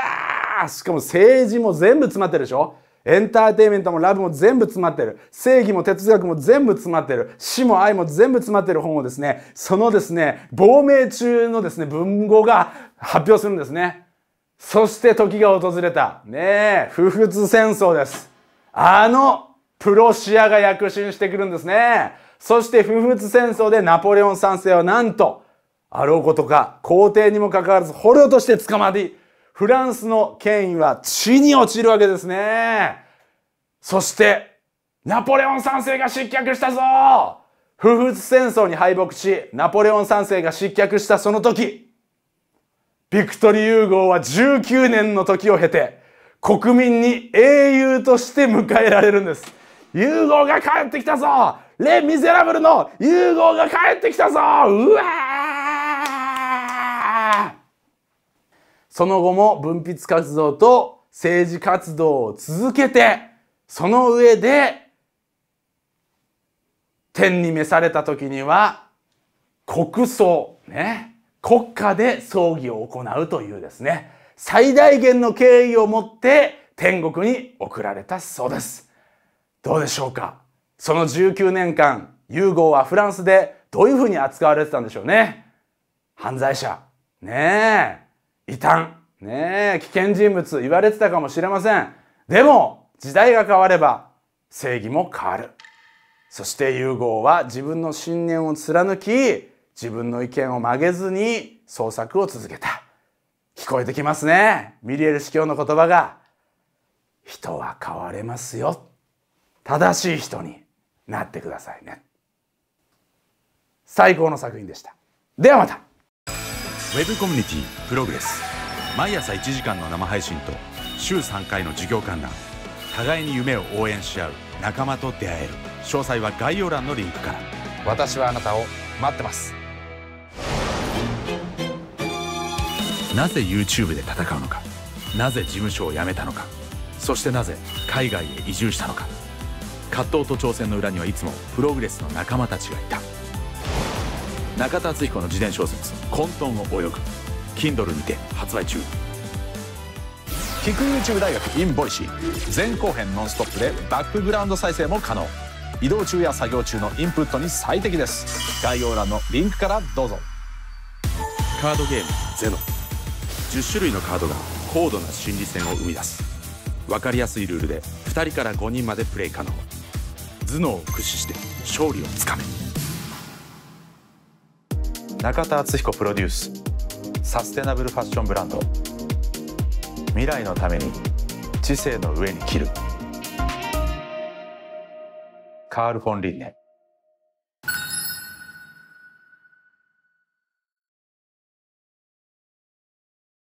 ーしかも政治も全部詰まってるでしょエンターテイメントもラブも全部詰まってる。正義も哲学も全部詰まってる。死も愛も全部詰まってる本をですね、そのですね、亡命中のですね、文語が発表するんですね。そして時が訪れた。ねえ、不仏戦争です。あの、プロシアが躍進してくるんですね。そして不仏戦争でナポレオン3世はなんと、あろうことか、皇帝にもかかわらず捕虜として捕まり、フランスの権威は地に落ちるわけですね。そして、ナポレオン3世が失脚したぞ不仏戦争に敗北し、ナポレオン3世が失脚したその時、ビクトリー・ユーゴーは19年の時を経て、国民に英雄として迎えられるんです。ユーゴーが帰ってきたぞレ・ミゼラブルのユーゴーが帰ってきたぞうわーその後も文筆活動と政治活動を続けて、その上で、天に召された時には、国葬、ね、国家で葬儀を行うというですね、最大限の敬意を持って天国に送られたそうです。どうでしょうかその19年間、ユーゴはフランスでどういうふうに扱われてたんでしょうね。犯罪者。ねえ。異端、ねえ、危険人物言われてたかもしれません。でも、時代が変われば正義も変わる。そして融合は自分の信念を貫き、自分の意見を曲げずに創作を続けた。聞こえてきますね。ミリエル司教の言葉が。人は変われますよ。正しい人になってくださいね。最高の作品でした。ではまたウェブコミュニティプログレス毎朝1時間の生配信と週3回の授業観覧互いに夢を応援し合う仲間と出会える詳細は概要欄のリンクから私はあなたを待ってますなぜ YouTube で戦うのかなぜ事務所を辞めたのかそしてなぜ海外へ移住したのか葛藤と挑戦の裏にはいつもプログレスの仲間たちがいた中田敦彦の自伝小説「混沌を泳ぐ」Kindle にて発売中キック YouTube 大学 in ボイシー前後編ノンストップでバックグラウンド再生も可能移動中や作業中のインプットに最適です概要欄のリンクからどうぞカードゲーム「ゼロ10種類のカードが高度な心理戦を生み出す分かりやすいルールで2人から5人までプレイ可能頭脳を駆使して勝利をつかめ中田敦彦プロデュースサステナブルファッションブランド未来のために知性の上に切るカール・フォン・リンネ